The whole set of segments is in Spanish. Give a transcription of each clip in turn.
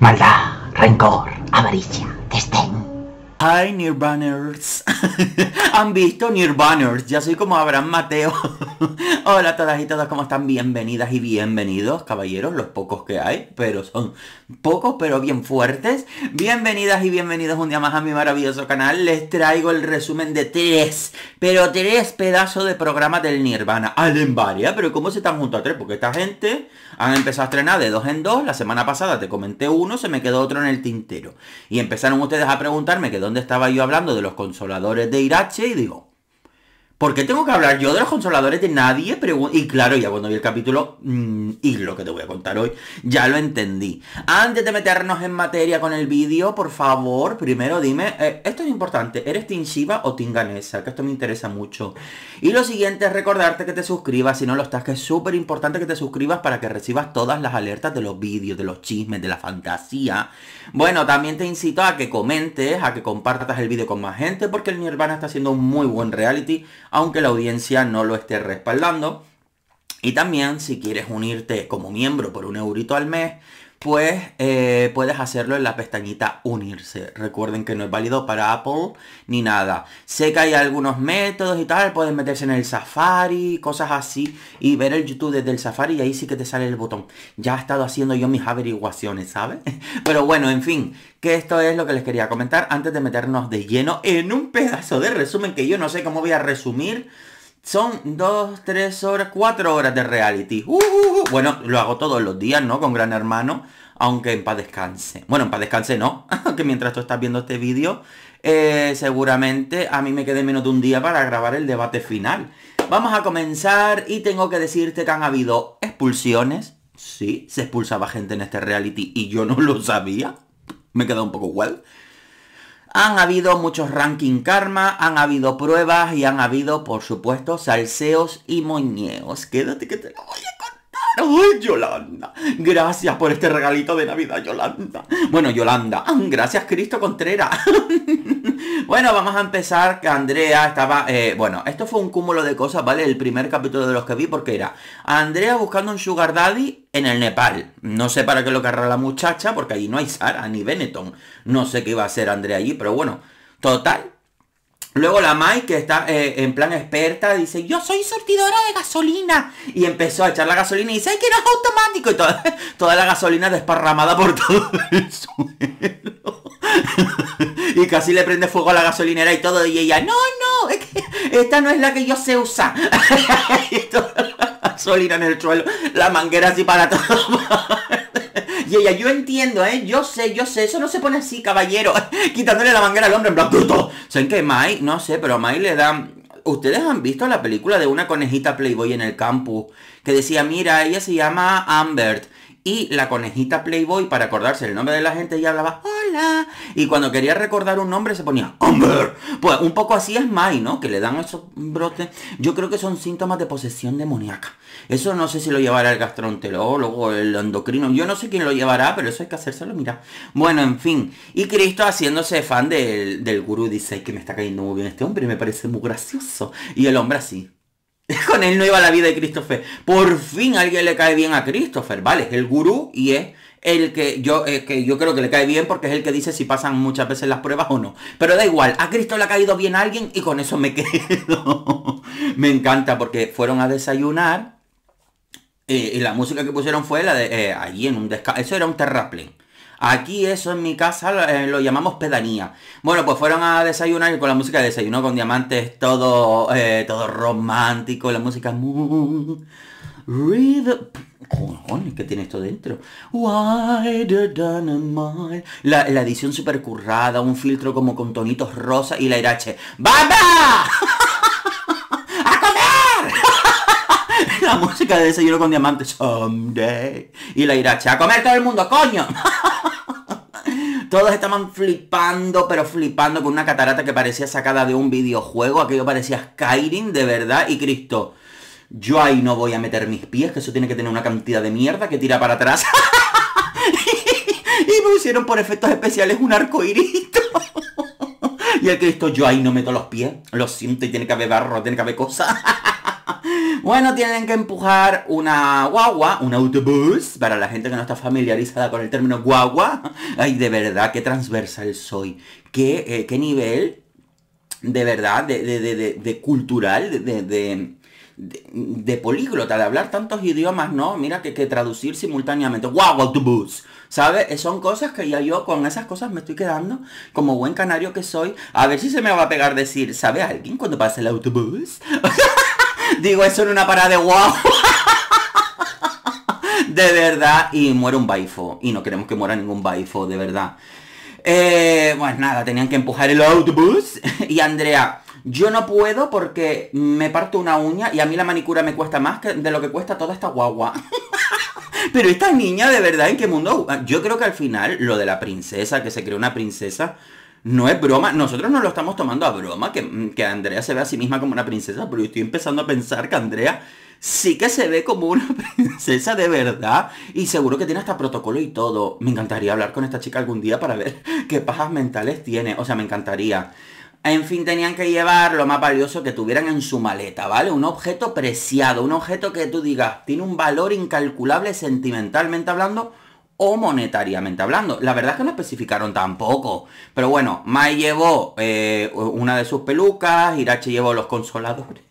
Maldad, rencor, avaricia, desdén. Hi, Nirvaners. Han visto Banners. Ya soy como Abraham Mateo. Hola a todas y todos, ¿cómo están? Bienvenidas y bienvenidos, caballeros, los pocos que hay, pero son pocos, pero bien fuertes. Bienvenidas y bienvenidos un día más a mi maravilloso canal. Les traigo el resumen de tres, pero tres pedazos de programa del Nirvana. Allen varias, pero ¿cómo se están junto a tres? Porque esta gente han empezado a estrenar de dos en dos. La semana pasada te comenté uno, se me quedó otro en el tintero. Y empezaron ustedes a preguntarme que dónde estaba yo hablando de los consoladores de Irache y digo, ¿Por qué tengo que hablar yo de los consoladores de nadie? Y claro, ya cuando vi el capítulo mm, y lo que te voy a contar hoy, ya lo entendí. Antes de meternos en materia con el vídeo, por favor, primero dime, eh, esto es importante, ¿eres Team Shiva o Tinganesa? Que esto me interesa mucho. Y lo siguiente es recordarte que te suscribas, si no lo estás, que es súper importante que te suscribas para que recibas todas las alertas de los vídeos, de los chismes, de la fantasía. Bueno, también te incito a que comentes, a que compartas el vídeo con más gente, porque el Nirvana está haciendo un muy buen reality aunque la audiencia no lo esté respaldando. Y también si quieres unirte como miembro por un eurito al mes pues eh, puedes hacerlo en la pestañita unirse. Recuerden que no es válido para Apple ni nada. Sé que hay algunos métodos y tal, Pueden meterse en el Safari, cosas así, y ver el YouTube desde el Safari y ahí sí que te sale el botón. Ya he estado haciendo yo mis averiguaciones, ¿sabes? Pero bueno, en fin, que esto es lo que les quería comentar antes de meternos de lleno en un pedazo de resumen que yo no sé cómo voy a resumir son dos, tres horas, cuatro horas de reality. Uh, uh, uh. Bueno, lo hago todos los días, ¿no? Con Gran Hermano. Aunque en paz descanse. Bueno, en paz descanse no. que mientras tú estás viendo este vídeo, eh, seguramente a mí me quede menos de un día para grabar el debate final. Vamos a comenzar y tengo que decirte que han habido expulsiones. Sí, se expulsaba gente en este reality y yo no lo sabía. Me queda un poco igual. Han habido muchos ranking karma, han habido pruebas y han habido, por supuesto, salseos y moñeos. Quédate que te lo voy a contar. ¡Ay, Yolanda! Gracias por este regalito de Navidad, Yolanda. Bueno, Yolanda, ah, gracias Cristo Contreras. bueno, vamos a empezar. que Andrea estaba... Eh, bueno, esto fue un cúmulo de cosas, ¿vale? El primer capítulo de los que vi porque era Andrea buscando un sugar daddy en el Nepal. No sé para qué lo querrá la muchacha porque allí no hay Sara ni Benetton. No sé qué iba a hacer Andrea allí, pero bueno. Total, Luego la Mike, que está eh, en plan experta, dice, yo soy sortidora de gasolina. Y empezó a echar la gasolina y dice, que no es automático. Y toda, la gasolina desparramada por todo el suelo. y casi le prende fuego a la gasolinera y todo. Y ella, no, no, esta no es la que yo sé usar. y toda la gasolina en el suelo, la manguera así para todo. Y ella, yo entiendo, ¿eh? Yo sé, yo sé. Eso no se pone así, caballero. Quitándole la manguera al hombre, en blanco bruto. ¿Saben que Mai? No sé, pero a Mai le dan... ¿Ustedes han visto la película de una conejita Playboy en el campus? Que decía, mira, ella se llama Ambert y la conejita Playboy para acordarse el nombre de la gente ya hablaba hola y cuando quería recordar un nombre se ponía ¡Hombre! pues un poco así es Mai no que le dan esos brotes yo creo que son síntomas de posesión demoníaca eso no sé si lo llevará el gastroenterólogo el endocrino yo no sé quién lo llevará pero eso hay que hacérselo mira bueno en fin y Cristo haciéndose fan del, del gurú dice que me está cayendo muy bien este hombre me parece muy gracioso y el hombre así Con él no iba la vida de Christopher. Por fin alguien le cae bien a Christopher, ¿vale? Es el gurú y es el que yo, eh, que yo creo que le cae bien porque es el que dice si pasan muchas veces las pruebas o no. Pero da igual, a Cristo le ha caído bien a alguien y con eso me quedo. me encanta porque fueron a desayunar eh, y la música que pusieron fue la de eh, allí en un descanso. Eso era un terraplén. Aquí eso en mi casa eh, lo llamamos pedanía. Bueno, pues fueron a desayunar con la música de desayuno con diamantes, todo, eh, todo romántico, la música muy... Cojones, ¿qué tiene esto dentro? La, edición super currada, un filtro como con tonitos rosas y la irache. ¡Bamba! ¡A comer! la música de desayuno con diamantes. Someday. Y la irache. ¡A comer todo el mundo, coño! Todos estaban flipando, pero flipando con una catarata que parecía sacada de un videojuego. Aquello parecía Skyrim, de verdad. Y Cristo, yo ahí no voy a meter mis pies, que eso tiene que tener una cantidad de mierda que tira para atrás. y me pusieron por efectos especiales un arco irito. y el Cristo, yo ahí no meto los pies. Lo siento, y tiene que haber barro, tiene que haber cosas. Bueno, tienen que empujar una guagua, un autobús, para la gente que no está familiarizada con el término guagua. Ay, de verdad, qué transversal soy. Qué, eh, nivel, de verdad, de, de cultural, de de, de, políglota, de hablar tantos idiomas, ¿no? Mira que, que traducir simultáneamente. Guagua, autobús! ¿Sabes? Eh, son cosas que ya yo con esas cosas me estoy quedando, como buen canario que soy. A ver si se me va a pegar decir, ¿sabe alguien cuando pasa el autobús? Digo eso en una parada de guau. de verdad. Y muere un baifo. Y no queremos que muera ningún baifo, de verdad. Eh, pues nada, tenían que empujar el autobús. y Andrea, yo no puedo porque me parto una uña y a mí la manicura me cuesta más que de lo que cuesta toda esta guagua. Pero esta niña, de verdad, ¿en qué mundo? Yo creo que al final, lo de la princesa, que se creó una princesa, no es broma, nosotros no lo estamos tomando a broma, mm, que, Andrea se ve a sí misma como una princesa, pero yo estoy empezando a pensar que Andrea sí que se ve como una princesa de verdad y seguro que tiene hasta protocolo y todo. Me encantaría hablar con esta chica algún día para ver qué pajas mentales tiene, o sea, me encantaría. En fin, tenían que llevar lo más valioso que tuvieran en su maleta, ¿vale? Un objeto preciado, un objeto que tú digas, tiene un valor incalculable sentimentalmente hablando, o monetariamente hablando. La verdad es que no especificaron tampoco. Pero bueno, Mai llevó eh, una de sus pelucas, Hirachi llevó los consoladores.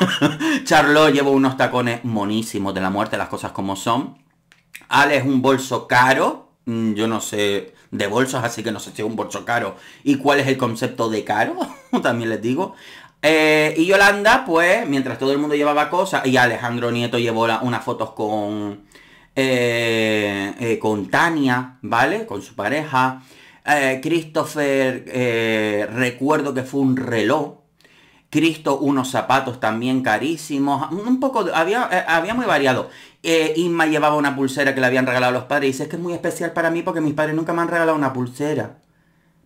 Charlot llevó unos tacones monísimos de la muerte, las cosas como son. Ale es un bolso caro. Mm, yo no sé de bolsos, así que no sé si es un bolso caro. ¿Y cuál es el concepto de caro? También les digo. Eh, y Yolanda, pues, mientras todo el mundo llevaba cosas, y Alejandro Nieto llevó unas fotos con, eh, eh, con Tania, ¿vale? Con su pareja. Eh, Christopher, recuerdo que fue un reloj. Cristo, unos zapatos también carísimos. Un poco, había, había muy variado. Inma llevaba una pulsera que le habían regalado los padres. es que es muy especial para mí porque mis padres nunca me han regalado una pulsera.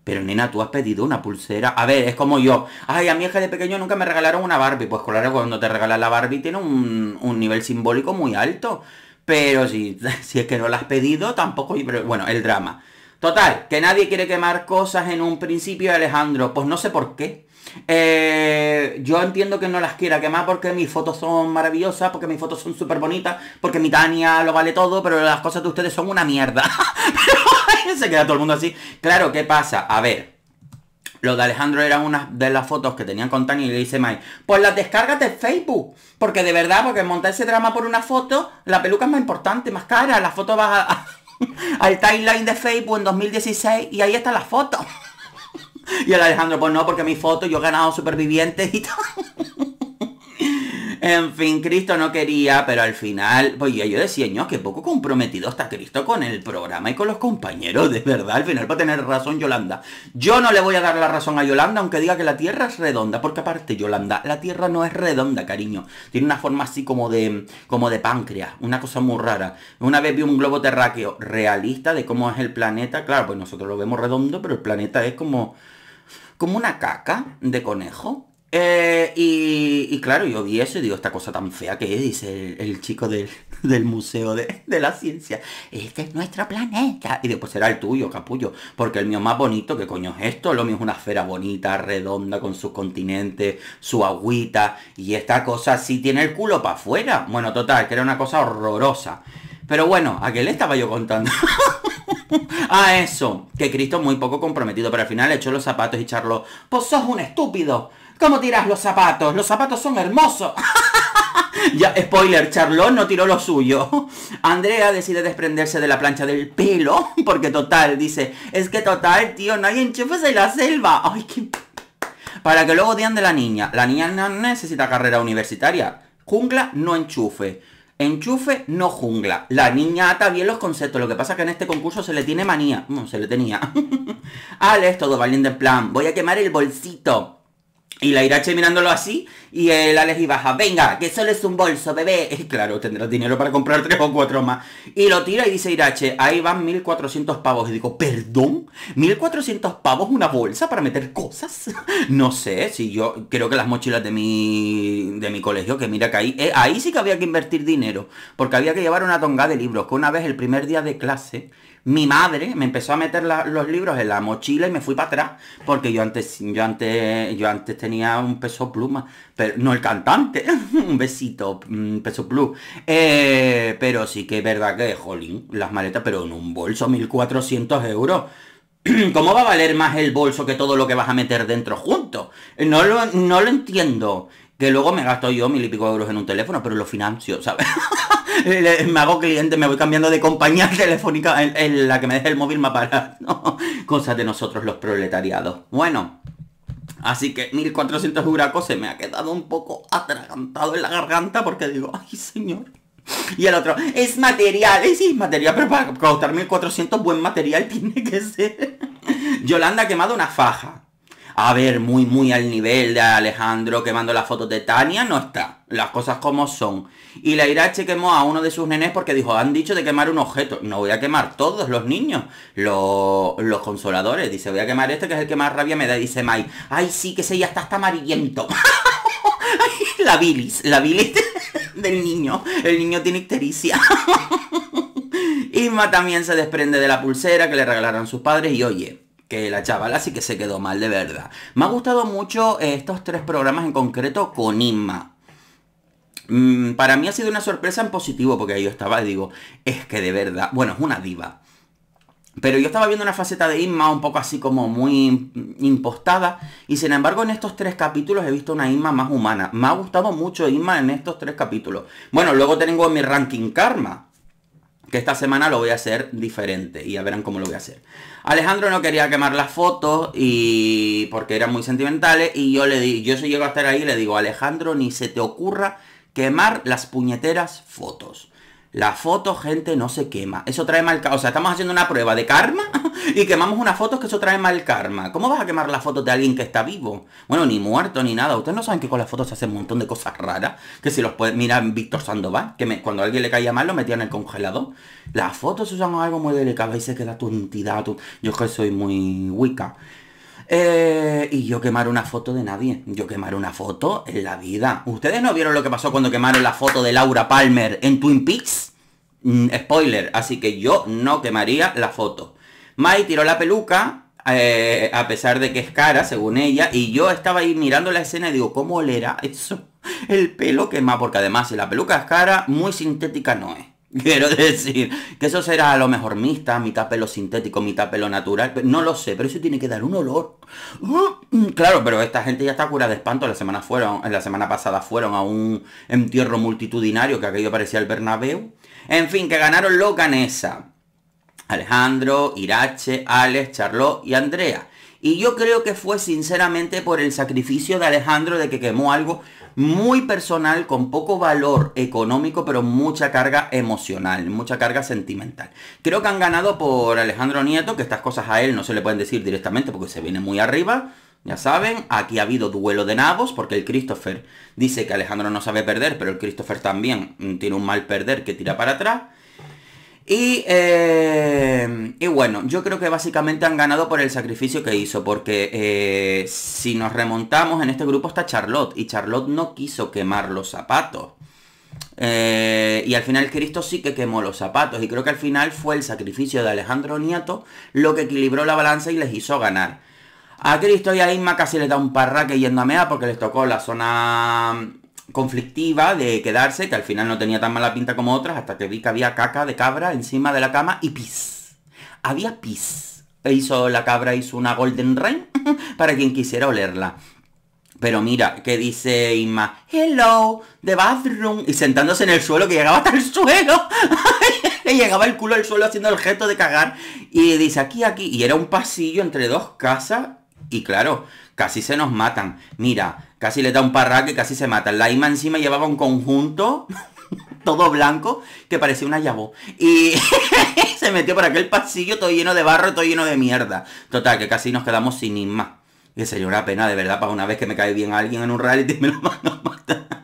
Pero nena, tú has pedido una pulsera. A ver, es como yo. Ay, a mi hija de pequeño nunca me regalaron una Barbie. Pues claro, cuando te regalan la Barbie tiene un nivel simbólico muy alto. Pero si, si es que no las has pedido, tampoco... bueno, el drama. Total, que nadie quiere quemar cosas en un principio Alejandro. Pues no sé por qué. Eh, yo entiendo que no las quiera quemar porque mis fotos son maravillosas, porque mis fotos son súper bonitas, porque mi Tania lo vale todo, pero las cosas de ustedes son una mierda. se queda todo el mundo así. Claro, ¿qué pasa? A ver, lo de Alejandro era una de las fotos que tenían con y le dice Mike, pues las descárgate en Facebook. Porque de verdad, porque montar ese drama por una foto, la peluca es más importante, más cara. La foto va al timeline de Facebook en 2016 y ahí está la foto. Y el Alejandro, pues no, porque mi foto, yo he ganado supervivientes y todo. En fin, Cristo no quería, pero al final, pues yo decía, ño, que poco comprometido está Cristo con el programa y con los compañeros, de verdad, al final va a tener razón Yolanda. Yo no le voy a dar la razón a Yolanda, aunque diga que la Tierra es redonda, porque aparte, Yolanda, la Tierra no es redonda, cariño. Tiene una forma así como de, como de páncreas, una cosa muy rara. Una vez vi un globo terráqueo realista de cómo es el planeta, claro, pues nosotros lo vemos redondo, pero el planeta es como, como una caca de conejo. Eh, y, claro, yo vi eso y digo, esta cosa tan fea que es, dice el, chico del, Museo de, la Ciencia. Este es nuestro planeta. Y después será el tuyo, capullo. Porque el mío más bonito, ¿qué coño es esto? Lo mío es una esfera bonita, redonda, con sus continentes, su agüita. Y esta cosa sí tiene el culo para afuera. Bueno, total, que era una cosa horrorosa. Pero bueno, ¿a qué le estaba yo contando? a eso, que Cristo muy poco comprometido, pero al final echó los zapatos y charló, pues sos un estúpido. ¿Cómo tiras los zapatos? Los zapatos son hermosos. ya, spoiler, Charlot no tiró lo suyo. Andrea decide desprenderse de la plancha del pelo, porque total, dice, es que total, tío, no hay enchufes en la selva. Ay, qué... Para que luego digan de la niña. La niña no necesita carrera universitaria. Jungla, no enchufe. Enchufe, no jungla. La niña ata bien los conceptos. Lo que pasa es que en este concurso se le tiene manía. No, mm, se le tenía. Ale todo valiente en plan. Voy a quemar el bolsito. Y la Irache mirándolo así, y él Alex y baja, venga, que solo es un bolso, bebé. claro, tendrás dinero para comprar tres o cuatro más. Y lo tira y dice Irache, ahí van 1400 pavos. Y digo, ¿perdón? ¿1400 pavos una bolsa para meter cosas? no sé, si yo creo que las mochilas de mi, de mi colegio, que mira que ahí, eh, ahí sí que había que invertir dinero. Porque había que llevar una tonga de libros, que una vez el primer día de clase mi madre me empezó a meter los libros en la mochila y me fui para atrás, porque yo antes, yo antes, yo antes tenía un peso pluma, pero no el cantante, un besito, mm, peso plus. Eh, pero sí que es verdad que, jolín, las maletas, pero en un bolso, 1400 euros. ¿Cómo va a valer más el bolso que todo lo que vas a meter dentro junto? Eh, no lo, no lo entiendo. Que luego me gasto yo mil y pico euros en un teléfono, pero lo financio, ¿sabes? me hago cliente, me voy cambiando de compañía telefónica en, la que me deje el móvil más para ¿no? Cosas de nosotros los proletariados. Bueno, Así que 1400 huracos se me ha quedado un poco atragantado en la garganta porque digo, ay señor. Y el otro, es material, es, es material, pero para costar 1400 buen material tiene que ser. Yolanda ha quemado una faja. A ver, muy, muy al nivel de Alejandro quemando las fotos de Tania, no está. Las cosas como son. Y la Irache quemó a uno de sus nenes porque dijo, han dicho de quemar un objeto. No voy a quemar todos los niños, los, consoladores. Dice, voy a quemar este que es el que más rabia me da. Dice Mai, ay sí, que se ya está hasta amarillento. la bilis, la bilis del niño. El niño tiene ictericia. Isma también se desprende de la pulsera que le regalaron sus padres y oye, que la chavala sí que se quedó mal de verdad. Me ha gustado mucho eh, estos tres programas en concreto con Inma. Mm, para mí ha sido una sorpresa en positivo, porque yo estaba digo, es que de verdad, bueno, es una diva. Pero yo estaba viendo una faceta de Inma un poco así como muy impostada. Y sin embargo en estos tres capítulos he visto una Inma más humana. Me ha gustado mucho Inma en estos tres capítulos. Bueno, luego tengo mi ranking Karma. Que esta semana lo voy a hacer diferente. Y ya verán cómo lo voy a hacer. Alejandro no quería quemar las fotos. Y. porque eran muy sentimentales. Y yo le di. Yo si llego a estar ahí le digo, Alejandro, ni se te ocurra Quemar las puñeteras fotos. La foto, gente, no se quema. Eso trae mal O sea, estamos haciendo una prueba de karma y quemamos unas fotos que eso trae mal karma. ¿Cómo vas a quemar las fotos de alguien que está vivo? Bueno, ni muerto ni nada. Ustedes no saben que con las fotos se hacen un montón de cosas raras. Que si los pueden. mirar Víctor Sandoval, que cuando alguien le caía mal lo metía en el congelador. Las fotos usan algo muy delicado y se queda tu entidad. Tu... Yo que soy muy wicca. Eh, y yo quemar una foto de nadie. Yo quemar una foto en la vida. ¿Ustedes no vieron lo que pasó cuando quemaron la foto de Laura Palmer en Twin Peaks? Mm, spoiler, así que yo no quemaría la foto. Mai tiró la peluca, eh, a pesar de que es cara, según ella, y yo estaba ahí mirando la escena y digo, ¿cómo olera eso? El pelo quema, porque además si la peluca es cara, muy sintética no es. Quiero decir que eso será a lo mejor mixta, mitad pelo sintético, mitad pelo natural. No lo sé, pero eso tiene que dar un olor. Mm, claro, pero esta gente ya está curada de espanto. La semana, fueron, la semana pasada fueron a un entierro multitudinario que aquello parecía el Bernabéu. En fin, que ganaron los Canesa. Alejandro, Irache, Alex, Charlot y Andrea. Y yo creo que fue sinceramente por el sacrificio de Alejandro de que quemó algo muy personal, con poco valor económico, pero mucha carga emocional, mucha carga sentimental. Creo que han ganado por Alejandro Nieto, que estas cosas a él no se le pueden decir directamente porque se viene muy arriba. Ya saben, aquí ha habido duelo de nabos porque el Christopher dice que Alejandro no sabe perder, pero el Christopher también mm, tiene un mal perder que tira para atrás. Eh, y, bueno, yo creo que básicamente han ganado por el sacrificio que hizo, porque eh, si nos remontamos, en este grupo está Charlotte, y Charlotte no quiso quemar los zapatos. Eh, y al final Cristo sí que quemó los zapatos, y creo que al final fue el sacrificio de Alejandro Nieto lo que equilibró la balanza y les hizo ganar. A Cristo y a Inma casi les da un parraque yendo a mea porque les tocó la zona conflictiva de quedarse, que al final no tenía tan mala pinta como otras, hasta que vi que había caca de cabra encima de la cama y pis. Había pis. E hizo la cabra, hizo una Golden Rain para quien quisiera olerla. Pero mira, que dice Inma, hello, the bathroom. Y sentándose en el suelo, que llegaba hasta el suelo. Le llegaba el culo al suelo haciendo el gesto de cagar. Y dice, aquí, aquí. Y era un pasillo entre dos casas y claro, casi se nos matan. Mira, casi le da un parraque, casi se matan. La Ima encima llevaba un conjunto todo blanco que parecía una llave. Y se metió por aquel pasillo todo lleno de barro, todo lleno de mierda. Total, que casi nos quedamos sin Ima Que sería una pena, de verdad, para una vez que me cae bien alguien en un reality me lo van a matar.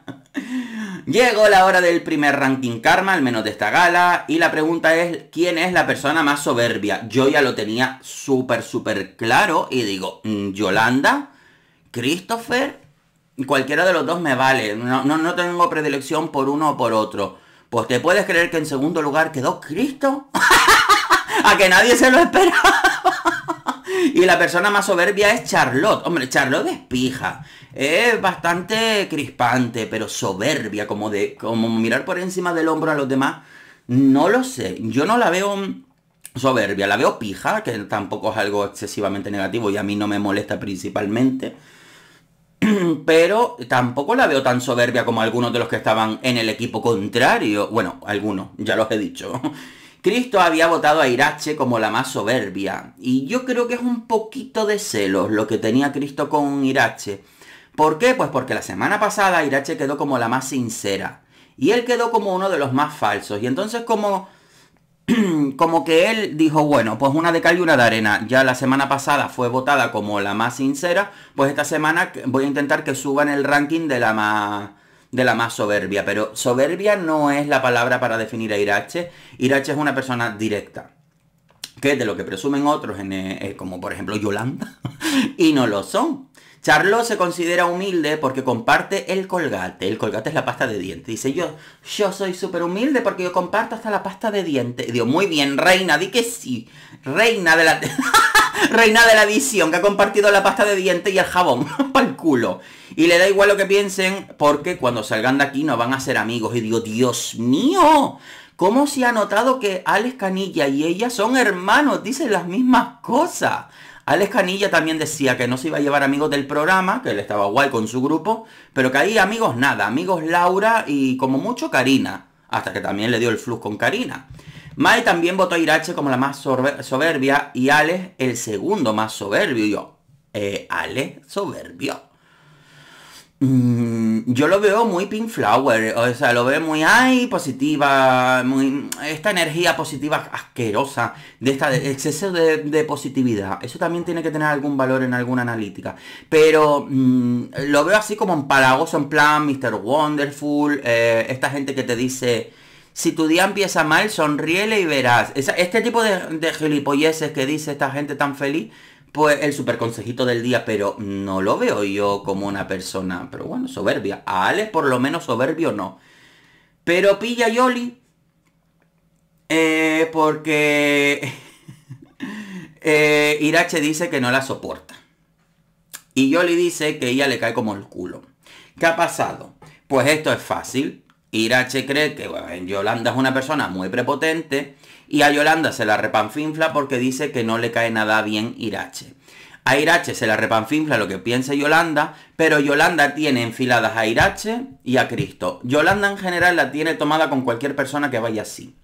Llegó la hora del primer ranking karma, al menos de esta gala, y la pregunta es, ¿quién es la persona más soberbia? Yo ya lo tenía súper, súper claro y digo, mm, Yolanda, Christopher, cualquiera de los dos me vale, no, no, tengo predilección por uno o por otro. Pues te puedes creer que en segundo lugar quedó Cristo. A que nadie se lo esperaba y la persona más soberbia es Charlotte. Hombre, Charlotte es pija. Es bastante crispante, pero soberbia, como de como mirar por encima del hombro a los demás. No lo sé. Yo no la veo soberbia, la veo pija, que tampoco es algo excesivamente negativo y a mí no me molesta principalmente. Pero tampoco la veo tan soberbia como algunos de los que estaban en el equipo contrario. Bueno, algunos, ya los he dicho. Cristo había votado a Irache como la más soberbia, y yo creo que es un poquito de celos lo que tenía Cristo con Irache. ¿Por qué? Pues porque la semana pasada Irache quedó como la más sincera, y él quedó como uno de los más falsos, y entonces como... Como que él dijo, bueno, pues una de cal y una de arena. Ya la semana pasada fue votada como la más sincera, pues esta semana voy a intentar que suba en el ranking de la más de la más soberbia, pero soberbia no es la palabra para definir a Irache. Irache es una persona directa, que es de lo que presumen otros, eh, como por ejemplo Yolanda, y no lo son. Charlot se considera humilde porque comparte el colgate. El colgate es la pasta de dientes. Dice, yo, yo soy súper humilde porque yo comparto hasta la pasta de dientes. Digo, muy bien, reina, di que sí. Reina de la... reina de la edición, que ha compartido la pasta de dientes y el jabón. Pa'l culo. Y le da igual lo que piensen porque cuando salgan de aquí no van a ser amigos. Y digo, Dios mío. ¿Cómo se ha notado que Alex Canilla y ella son hermanos? Dicen las mismas cosas. Alex Canilla también decía que no se iba a llevar amigos del programa, que él estaba guay con su grupo, pero que ahí amigos nada, amigos Laura y como mucho Karina, hasta que también le dio el flux con Karina. Mae también votó a Irache como la más soberbia y Alex el segundo más soberbio. yo, eh, Alex soberbio. Mm, yo lo veo muy Pink Flower, o sea, lo veo muy, ay, positiva, muy, esta energía positiva asquerosa, de esta exceso de, positividad. Eso también tiene que tener algún valor en alguna analítica. Pero mm, lo veo así como en en plan, Mr. Wonderful, eh, esta gente que te dice, si tu día empieza mal, sonríele y verás. este tipo de, de gilipolleces que dice esta gente tan feliz, pues el super consejito del día, pero no lo veo yo como una persona, pero bueno, soberbia. A Alex por lo menos soberbio no. Pero pilla Yoli, eh, porque eh, Irache dice que no la soporta. Y Yoli dice que ella le cae como el culo. ¿Qué ha pasado? Pues esto es fácil. Irache cree que Yolanda es una persona muy prepotente y a Yolanda se la repanfinfla porque dice que no le cae nada bien Irache. A Irache se la repanfinfla lo que piensa Yolanda, pero Yolanda tiene enfiladas a Irache y a Cristo. Yolanda en general la tiene tomada con cualquier persona que vaya así.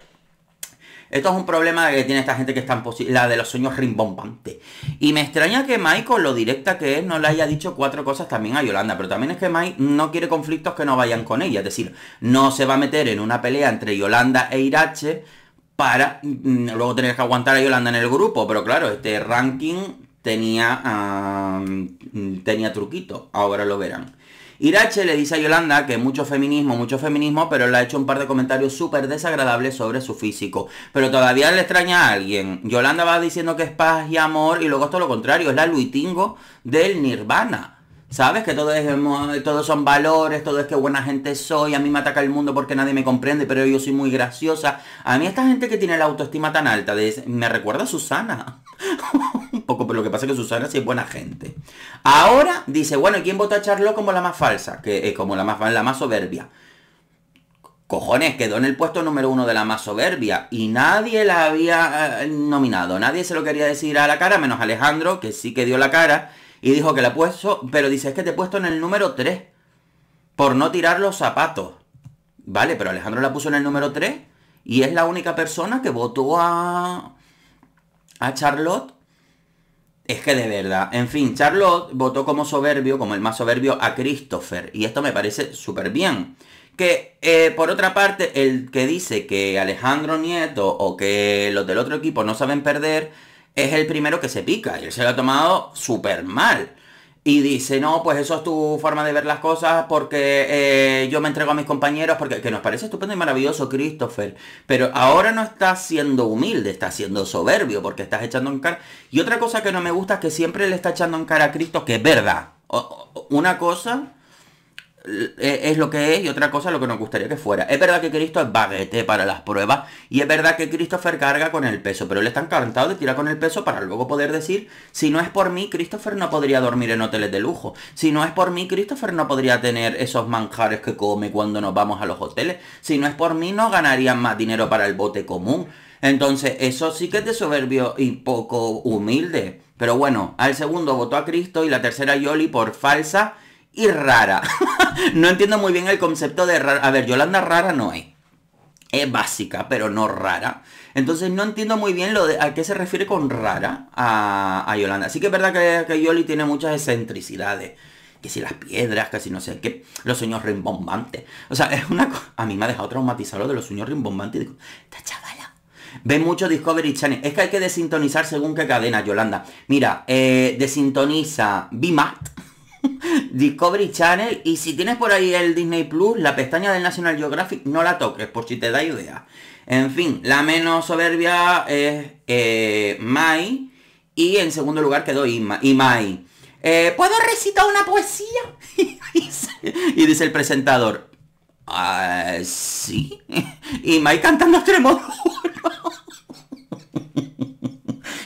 Esto es un problema que tiene esta gente que está en la de los sueños rimbombantes. Y me extraña que Mike, con lo directa que es, no le haya dicho cuatro cosas también a Yolanda. Pero también es que Mike no quiere conflictos que no vayan con ella. Es decir, no se va a meter en una pelea entre Yolanda e Irache para mm, luego tener que aguantar a Yolanda en el grupo. Pero claro, este ranking tenía, tenía truquito. Ahora lo verán. Irache le dice a Yolanda que mucho feminismo, mucho feminismo, pero le ha hecho un par de comentarios súper desagradables sobre su físico. Pero todavía le extraña a alguien. Yolanda va diciendo que es paz y amor y luego es todo lo contrario, es la Luitingo del Nirvana. ¿Sabes? Que todo es, todos son valores, todo es que buena gente soy, a mí me ataca el mundo porque nadie me comprende, pero yo soy muy graciosa. A mí esta gente que tiene la autoestima tan alta, me recuerda a Susana. Un poco, pero lo que pasa es que Susana sí es buena gente. Ahora dice, bueno, ¿y quién vota a Charlo como la más falsa? Que eh, como la más, la más soberbia. Cojones, quedó en el puesto número uno de la más soberbia y nadie la había eh, nominado. Nadie se lo quería decir a la cara, menos Alejandro, que sí que dio la cara y dijo que la puesto, pero dice, es que te he puesto en el número 3. Por no tirar los zapatos. Vale, pero Alejandro la puso en el número 3. Y es la única persona que votó a... A Charlotte. Es que de verdad. En fin, Charlotte votó como soberbio, como el más soberbio, a Christopher. Y esto me parece súper bien. Que eh, por otra parte, el que dice que Alejandro Nieto o que los del otro equipo no saben perder, es el primero que se pica. Y él se lo ha tomado súper mal. Y dice, no, pues eso es tu forma de ver las cosas porque eh, yo me entrego a mis compañeros, porque que nos parece estupendo y maravilloso, Christopher. Pero ahora no estás siendo humilde, estás siendo soberbio porque estás echando en cara. Y otra cosa que no me gusta es que siempre le está echando en cara a Cristo, que es verdad. una cosa e, es lo que es y otra cosa lo que nos gustaría que fuera. Es verdad que Cristo es baguete para las pruebas y es verdad que Christopher carga con el peso, pero él está encantado de tirar con el peso para luego poder decir, si no es por mí, Christopher no podría dormir en hoteles de lujo. Si no es por mí, Christopher no podría tener esos manjares que come cuando nos vamos a los hoteles. Si no es por mí, no ganarían más dinero para el bote común. Entonces, eso sí que es de soberbio y poco humilde. Pero bueno, al segundo votó a Cristo y la tercera Yoli por falsa y rara. no entiendo muy bien el concepto de rara. A ver, Yolanda rara no es. Es básica, pero no rara. Entonces no entiendo muy bien lo de, a qué se refiere con rara a, Yolanda. Así que es verdad que, que, Yoli tiene muchas excentricidades. Que si las piedras, que si no sé qué. Los sueños rimbombantes. O sea, es una A mí me ha dejado traumatizado lo de los sueños rimbombantes. Y digo, esta chavala. Ve mucho Discovery Channel. Es que hay que desintonizar según qué cadena, Yolanda. Mira, eh, desintoniza BIMAT Discovery Channel. Y si tienes por ahí el Disney Plus, la pestaña del National Geographic no la toques, por si te da idea. En fin, la menos soberbia es eh, Mai. Y en segundo lugar quedó Ima, Imai. Eh, ¿Puedo recitar una poesía? y dice el presentador. Ah, sí. Y Mai cantando extremo.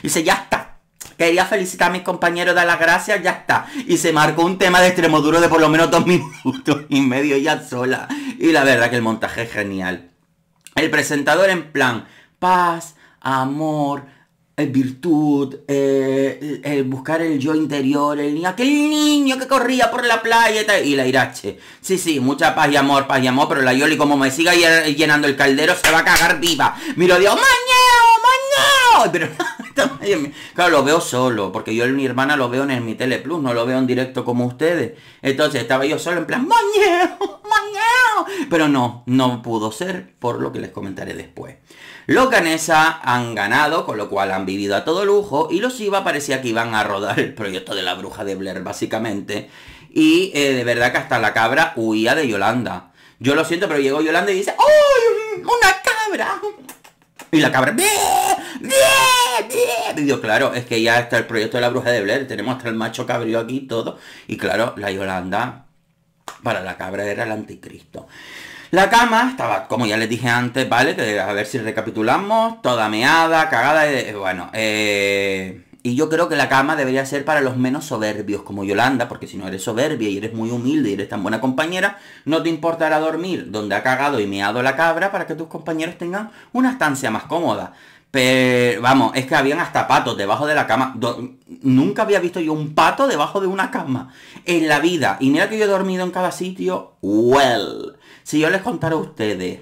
dice, ya está, Quería felicitar a mis compañeros, de las gracias, ya está. Y se marcó un tema de extremo duro de por lo menos dos minutos y medio ya sola. Y la verdad que el montaje es genial. El presentador en plan, paz, amor, eh, virtud, el eh, eh, buscar el yo interior, el niño, aquel niño que corría por la playa y, la irache. Sí, sí, mucha paz y amor, paz y amor, pero la Yoli como me siga llenando el caldero se va a cagar viva. Miro Dios, mañeo, mañeo. Pero claro, lo veo solo, porque yo y mi hermana lo veo en mi Teleplus, no lo veo en directo como ustedes. Entonces estaba yo solo en plan, mañeo, mañeo. Pero no, no pudo ser, por lo que les comentaré después. Los Canesa han ganado, con lo cual han vivido a todo lujo, y los IVA parecía que iban a rodar el proyecto de la bruja de Blair, básicamente. Y eh, de verdad que hasta la cabra huía de Yolanda. Yo lo siento, pero llegó Yolanda y dice, ¡Uy, ¡Una cabra! Y la cabra... ¡Bee! ¡Bee! Y yo, claro, es que ya está el proyecto de la bruja de Blair, tenemos hasta el macho cabrío aquí y todo. Y claro, la Yolanda para la cabra era el anticristo. La cama estaba, como ya les dije antes, ¿vale? a ver si recapitulamos, toda meada, cagada, eh, bueno, eh... Y yo creo que la cama debería ser para los menos soberbios, como Yolanda, porque si no eres soberbia y eres muy humilde y eres tan buena compañera, no te importará dormir donde ha cagado y meado la cabra para que tus compañeros tengan una estancia más cómoda. Pero, vamos, es que habían hasta patos debajo de la cama. Nunca había visto yo un pato debajo de una cama en la vida. Y mira que yo he dormido en cada sitio, well. Si yo les contara a ustedes,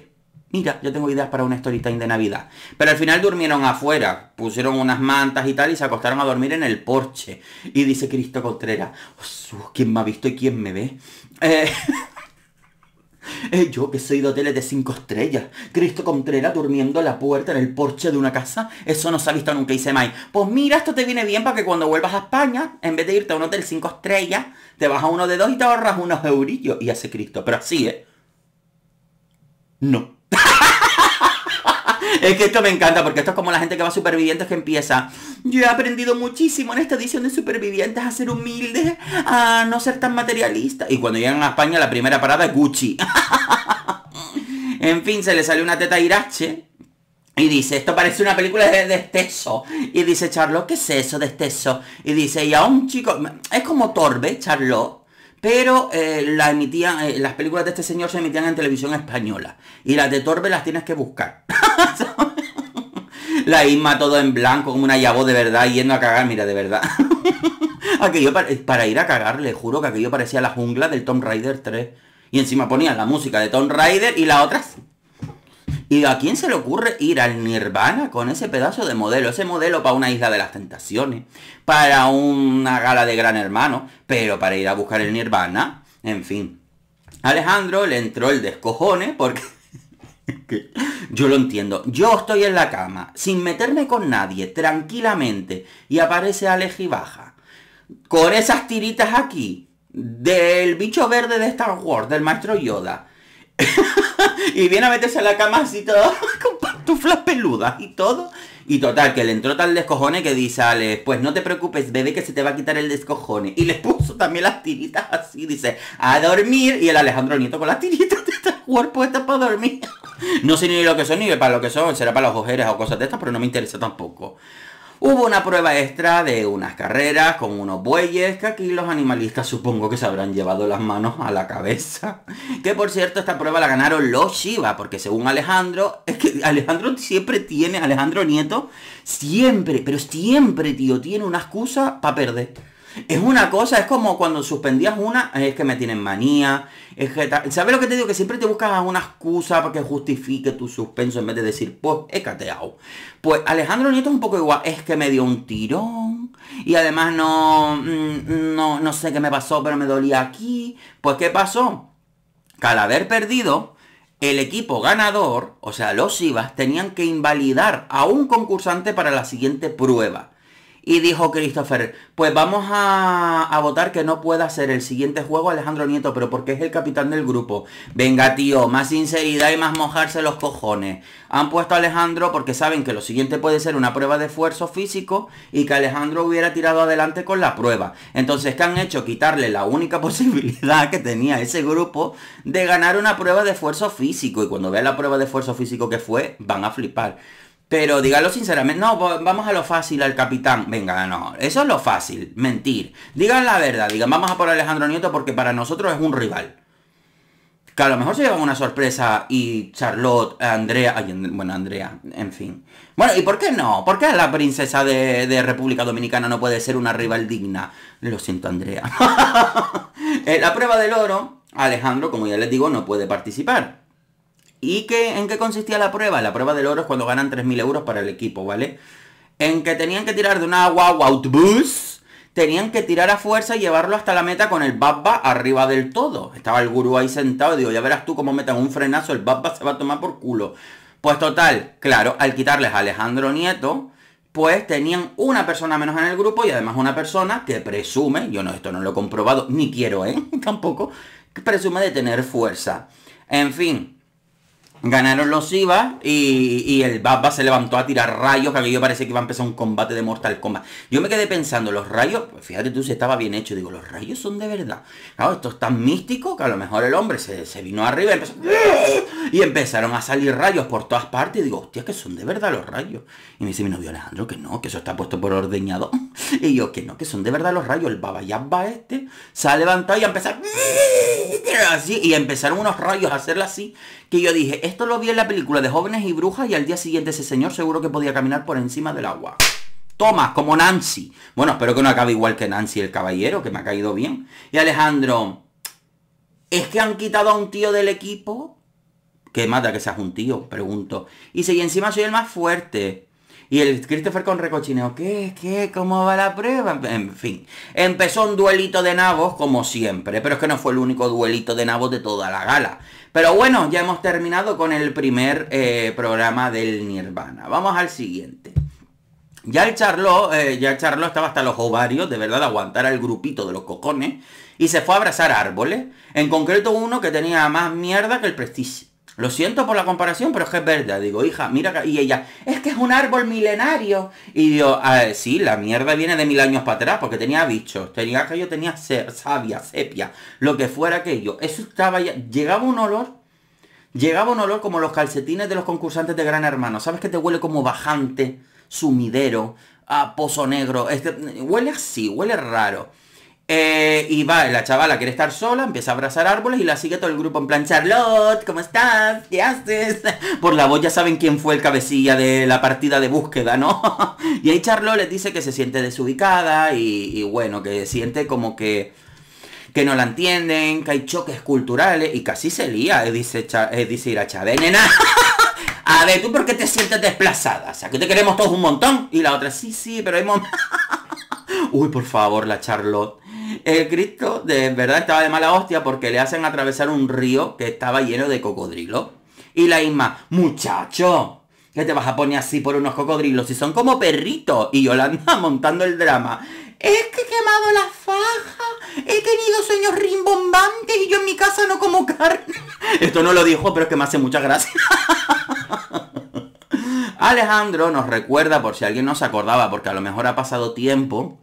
mira, yo tengo ideas para una story de Navidad. Pero al final durmieron afuera, pusieron unas mantas y tal y se acostaron a dormir en el porche. Y dice Cristo Contreras, oh, ¿quién me ha visto y quién me ve? Eh, eh, yo que soy de hoteles de cinco estrellas. Cristo Contreras durmiendo a la puerta en el porche de una casa. Eso no se ha visto nunca y se mai. Pues mira, esto te viene bien para que cuando vuelvas a España, en vez de irte a un hotel cinco estrellas, te vas a uno de dos y te ahorras unos eurillos. Y hace Cristo. Pero así, ¿eh? No. Es que esto me encanta porque esto es como la gente que va Supervivientes que empieza. Yo he aprendido muchísimo en esta edición de Supervivientes a ser humilde, a no ser tan materialista. Y cuando llegan a España la primera parada es Gucci. en fin, se le sale una teta Irache. Y dice, esto parece una película de esteso Y dice, Charlo, ¿qué es eso de desteso? Y dice, y a un chico... Es como torbe, Charlotte pero eh, eh, las películas de este señor se emitían en televisión española. Y las de Torbe las tienes que buscar. la Isma todo en blanco, como una llavo de verdad, yendo a cagar, mira, de verdad. para, ir a cagar, le juro que aquello parecía la jungla del Tomb Raider 3. Y encima ponían la música de Tomb Raider y las otras ¿Y a quién se le ocurre ir al Nirvana con ese pedazo de modelo? Ese modelo para una isla de las tentaciones, para una gala de gran hermano, pero para ir a buscar el Nirvana, en fin. Alejandro le entró el descojone porque... Yo lo entiendo. Yo estoy en la cama, sin meterme con nadie, tranquilamente, y aparece Alejibaja Con esas tiritas aquí, del bicho verde de Star Wars, del maestro Yoda. y viene a meterse a la cama así todo, con pantuflas peludas y todo. Y total, que le entró tal descojone que dice Ale, pues no te preocupes, bebé, que se te va a quitar el descojone. Y le puso también las tiritas así, dice, a dormir. Y el Alejandro Nieto con las tiritas de este cuerpo está para dormir. no sé ni lo que son ni para lo que son, será para las ojeras o cosas de estas, pero no me interesa tampoco. Hubo una prueba extra de unas carreras con unos bueyes que aquí los animalistas supongo que se habrán llevado las manos a la cabeza. Que por cierto, esta prueba la ganaron los Shiva, porque según Alejandro, es que Alejandro siempre tiene, Alejandro Nieto, siempre, pero siempre, tío, tiene una excusa para perder. Es una cosa, es como cuando suspendías una, es que me tienen manía, es que... ¿Sabes lo que te digo? Que siempre te buscas una excusa para que justifique tu suspenso en vez de decir, pues, he cateado. Pues Alejandro Nieto es un poco igual, es que me dio un tirón y además no, mm, no, sé qué me pasó, pero me dolía aquí. Pues, ¿qué pasó? Que al haber perdido, el equipo ganador, o sea, los IVAs, tenían que invalidar a un concursante para la siguiente prueba. Y dijo Christopher, pues vamos a, votar que no pueda ser el siguiente juego Alejandro Nieto, pero porque es el capitán del grupo. Venga, tío, más sinceridad y más mojarse los cojones. Han puesto a Alejandro porque saben que lo siguiente puede ser una prueba de esfuerzo físico y que Alejandro hubiera tirado adelante con la prueba. Entonces, ¿qué han hecho? Quitarle la única posibilidad que tenía ese grupo de ganar una prueba de esfuerzo físico. Y cuando vean la prueba de esfuerzo físico que fue, van a flipar. Pero dígalo sinceramente, no, vamos a lo fácil al capitán. Venga, no, eso es lo fácil, mentir. Digan la verdad, digan, vamos a por Alejandro Nieto porque para nosotros es un rival. Que a lo mejor se llevan una sorpresa y Charlotte, Andrea, bueno, Andrea, en fin. Bueno, ¿y por qué no? ¿Por qué la princesa de, de República Dominicana no puede ser una rival digna? Lo siento, Andrea. Eh, la prueba del oro, Alejandro, como ya les digo, no puede participar. ¿Y qué, en qué consistía la prueba? La prueba del oro es cuando ganan 3.000 euros para el equipo, ¿vale? En que tenían que tirar de una guagua autobús, tenían que tirar a fuerza y llevarlo hasta la meta con el Babba arriba del todo. Estaba el gurú ahí sentado y digo, ya verás tú cómo metan un frenazo, el Babba se va a tomar por culo. Pues total, claro, al quitarles a Alejandro Nieto, pues tenían una persona menos en el grupo y además una persona que presume, yo no, esto no lo he comprobado, ni quiero, ¿eh? Tampoco, que presume de tener fuerza. En fin, Ganaron los IVA y, el Baba se levantó a tirar rayos, que yo parece que iba a empezar un combate de Mortal Kombat. Yo me quedé pensando, los rayos, pues fíjate tú, Si estaba bien hecho. Digo, los rayos son de verdad. Claro, esto es tan místico que a lo mejor el hombre se, vino arriba y empezó... ¡Ah! Y empezaron a salir rayos por todas partes. Y digo, hostia, que son de verdad los rayos. Y me dice mi novio Alejandro que no, que eso está puesto por ordeñado. Y yo, que no, que son de verdad los rayos. El Baba Yabba este se ha levantado y ha empezado... ¡Ah! Así, y empezaron unos rayos a hacerlo así, que yo dije esto lo vi en la película de Jóvenes y Brujas y al día siguiente ese señor seguro que podía caminar por encima del agua. Toma, como Nancy. Bueno, espero que no acabe igual que Nancy el caballero, que me ha caído bien. Y Alejandro, ¿es que han quitado a un tío del equipo? ¿Qué mata que seas un tío? Pregunto. Y si encima soy el más fuerte. Y el Christopher con recochineo, ¿qué? ¿Qué? ¿Cómo va la prueba? En fin, empezó un duelito de nabos como siempre, pero es que no fue el único duelito de nabos de toda la gala. Pero bueno, ya hemos terminado con el primer eh, programa del Nirvana. Vamos al siguiente. Ya el Charlot, eh, ya el Charlo estaba hasta los ovarios, de verdad, aguantar al grupito de los cocones. Y se fue a abrazar árboles. En concreto uno que tenía más mierda que el Prestige. Lo siento por la comparación, pero es que es verdad. Digo, hija, mira Y ella, es que es un árbol milenario. Y yo, ah, sí, la mierda viene de mil años para atrás, porque tenía bichos, tenía que yo tenía sabia sepia, lo que fuera aquello. Eso estaba ya. Llegaba un olor Llegaba un olor como los calcetines de los concursantes de Gran Hermano. ¿Sabes que te huele como bajante, sumidero, a pozo negro? Este, huele así, huele raro. Eh, y va, la chavala quiere estar sola, empieza a abrazar árboles y la sigue todo el grupo en plan, Charlotte, ¿cómo estás? ¿Qué haces? Por la voz ya saben quién fue el cabecilla de la partida de búsqueda, ¿no? y ahí Charlotte le dice que se siente desubicada y, bueno, que siente como que que no la entienden, que hay choques culturales y casi se lía, eh, dice, Cha, eh, dice a ver, ¿tú por qué te sientes desplazada? O sea, que te queremos todos un montón. Y la otra, sí, sí, pero hay momentos... Uy, por favor, la Charlotte. El Cristo de verdad estaba de mala hostia porque le hacen atravesar un río que estaba lleno de cocodrilos. Y la Isma, muchacho, ¿qué te vas a poner así por unos cocodrilos si son como perritos. Y Yolanda montando el drama. Es que he quemado la faja, he tenido sueños rimbombantes y yo en mi casa no como carne. Esto no lo dijo, pero es que me hace mucha gracia. Alejandro nos recuerda, por si alguien no se acordaba, porque a lo mejor ha pasado tiempo,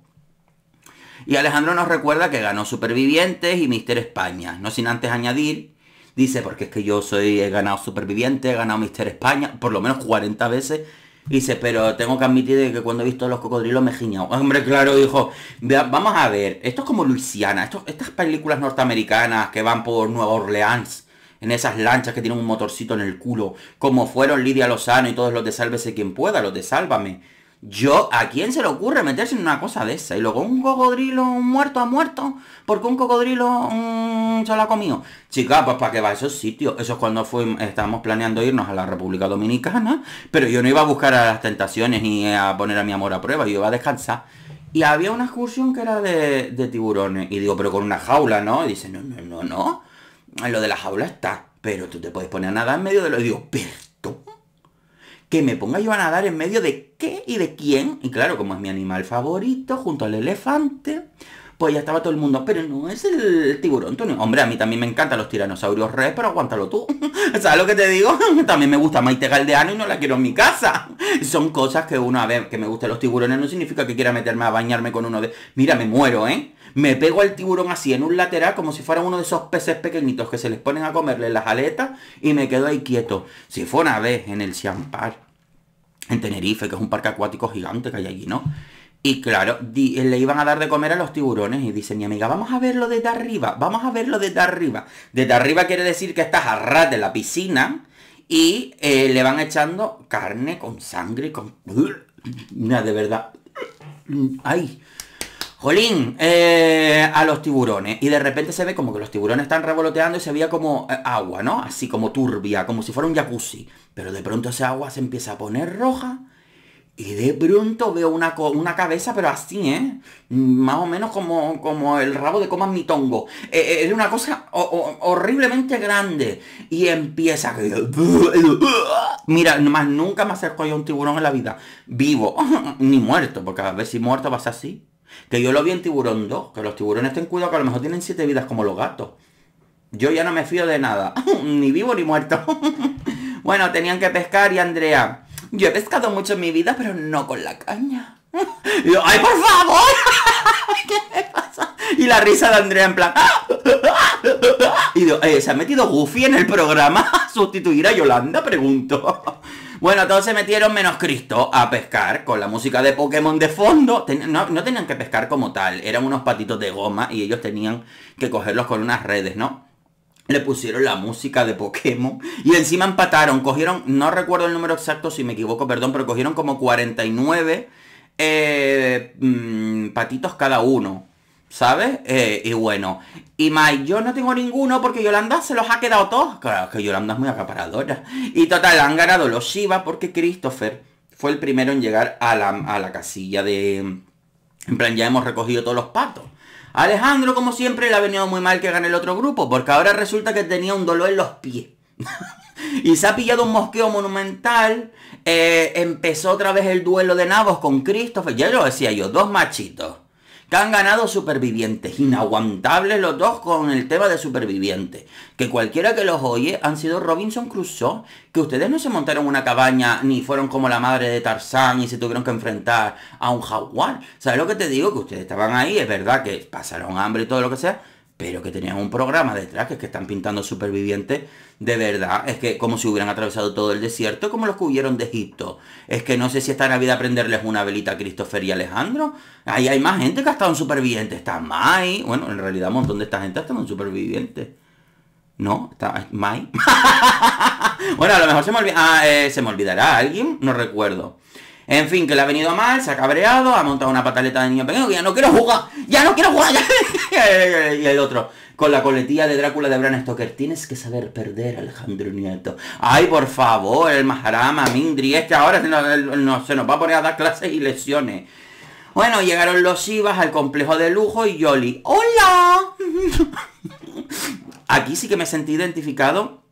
y Alejandro nos recuerda que ganó Supervivientes y Mister España. No sin antes añadir, dice, porque es que yo soy, he ganado Supervivientes, he ganado Mister España, por lo menos 40 veces. Dice, pero tengo que admitir que cuando he visto los cocodrilos me he Hombre, claro, dijo. Vamos a ver, esto es como Luisiana, estas películas norteamericanas que van por Nueva Orleans, en esas lanchas que tienen un motorcito en el culo, como fueron Lidia Lozano y todos los de Sálvese quien pueda, los de Sálvame. Yo, ¿a quién se le ocurre meterse en una cosa de esa? Y luego un cocodrilo muerto ha muerto porque un cocodrilo un mm, se lo ha comido. Chica, pues ¿para qué va a esos sitios? Eso es cuando estábamos planeando irnos a la República Dominicana, pero yo no iba a buscar a las tentaciones ni a poner a mi amor a prueba, yo iba a descansar. Y había una excursión que era de, tiburones. Y digo, pero con una jaula, ¿no? Y dice, no, no, no, no. Lo de la jaula está. Pero tú te puedes poner nada en medio de lo... Y digo, perdón que me ponga yo a nadar en medio de qué y de quién. Y claro, como es mi animal favorito, junto al elefante, pues ya estaba todo el mundo, pero no es el tiburón, Tony. Hombre, a mí también me encantan los tiranosaurios reyes pero aguántalo tú. ¿Sabes lo que te digo? también me gusta Maite Galdeano y no la quiero en mi casa. Son cosas que uno, a ver, que me gusten los tiburones no significa que quiera meterme a bañarme con uno de... Mira, me muero, ¿eh? me pego al tiburón así en un lateral como si fuera uno de esos peces pequeñitos que se les ponen a comerle las aletas y me quedo ahí quieto. Si fue una vez en el Ciampar, en Tenerife, que es un parque acuático gigante que hay allí, ¿no? Y claro, eh, le iban a dar de comer a los tiburones y dice mi amiga, vamos a verlo desde arriba, vamos a verlo desde arriba. Desde arriba quiere decir que estás a ras de la piscina y eh, le van echando carne con sangre, con... Una de verdad. Ay, Jolín, eh, a los tiburones. Y de repente se ve como que los tiburones están revoloteando y se veía como eh, agua, ¿no? Así como turbia, como si fuera un jacuzzi. Pero de pronto esa agua se empieza a poner roja. Y de pronto veo una, una cabeza, pero así, ¿eh? Más o menos como, como el rabo de comas mitongo. tongo. Eh, es una cosa horriblemente grande. Y empieza... Mira, más nunca me acerco yo a un tiburón en la vida. Vivo. Ni muerto, porque a ver si muerto pasa así. Que yo lo vi en Tiburón 2, que los tiburones ten cuidado que a lo mejor tienen siete vidas como los gatos. Yo ya no me fío de nada, ni vivo ni muerto. bueno, tenían que pescar y Andrea, yo he pescado mucho en mi vida, pero no con la caña. Y yo, ¡ay, por favor! ¿Qué me pasa? Y la risa de Andrea en plan... y yo, eh, ¿se ha metido Goofy en el programa? ¿Sustituir a Yolanda? Pregunto. Bueno, se metieron menos Cristo a pescar con la música de Pokémon de fondo. no, tenían que pescar como tal, eran unos patitos de goma y ellos tenían que cogerlos con unas redes, ¿no? Le pusieron la música de Pokémon y encima empataron, cogieron, no recuerdo el número exacto si me equivoco, perdón, pero cogieron como 49 eh, mm, patitos cada uno. ¿sabes? Eh, y bueno, y más, yo no tengo ninguno porque Yolanda se los ha quedado todos. Claro, que Yolanda es muy acaparadora. Y total, han ganado los Shiva porque Christopher fue el primero en llegar a la, casilla de... En plan, ya hemos recogido todos los patos. Alejandro, como siempre, le ha venido muy mal que gane el otro grupo, porque ahora resulta que tenía un dolor en los pies. y se ha pillado un mosqueo monumental. Eh, empezó otra vez el duelo de nabos con Christopher. Ya lo decía yo, dos machitos que han ganado Supervivientes. Inaguantables los dos con el tema de Supervivientes. Que cualquiera que los oye han sido Robinson Crusoe. Que ustedes no se montaron una cabaña ni fueron como la madre de Tarzán y se tuvieron que enfrentar a un jaguar. ¿Sabes lo que te digo? Que ustedes estaban ahí, es verdad que pasaron hambre y todo lo que sea pero que tenían un programa detrás, que es que están pintando supervivientes de verdad, es que como si hubieran atravesado todo el desierto, como los que de Egipto. Es que no sé si esta vida aprenderles una velita a Christopher y Alejandro. Ahí hay más gente que ha estado en superviviente. Está Mai. Bueno, en realidad un montón de esta gente ha estado en superviviente. No, está Mai. bueno, a lo mejor se me, ah, eh, se me olvidará alguien, no recuerdo. En fin, que le ha venido mal, se ha cabreado, ha montado una pataleta de niño pequeño, ya no quiero jugar, ya no quiero jugar, y el otro, con la coletilla de Drácula de Bran Stoker, tienes que saber perder, Alejandro Nieto. Ay, por favor, el Maharama, Mindri, este ahora se nos, se nos va a poner a dar clases y lesiones. Bueno, llegaron los IVAs al complejo de lujo y Yoli. ¡Hola! Aquí sí que me sentí identificado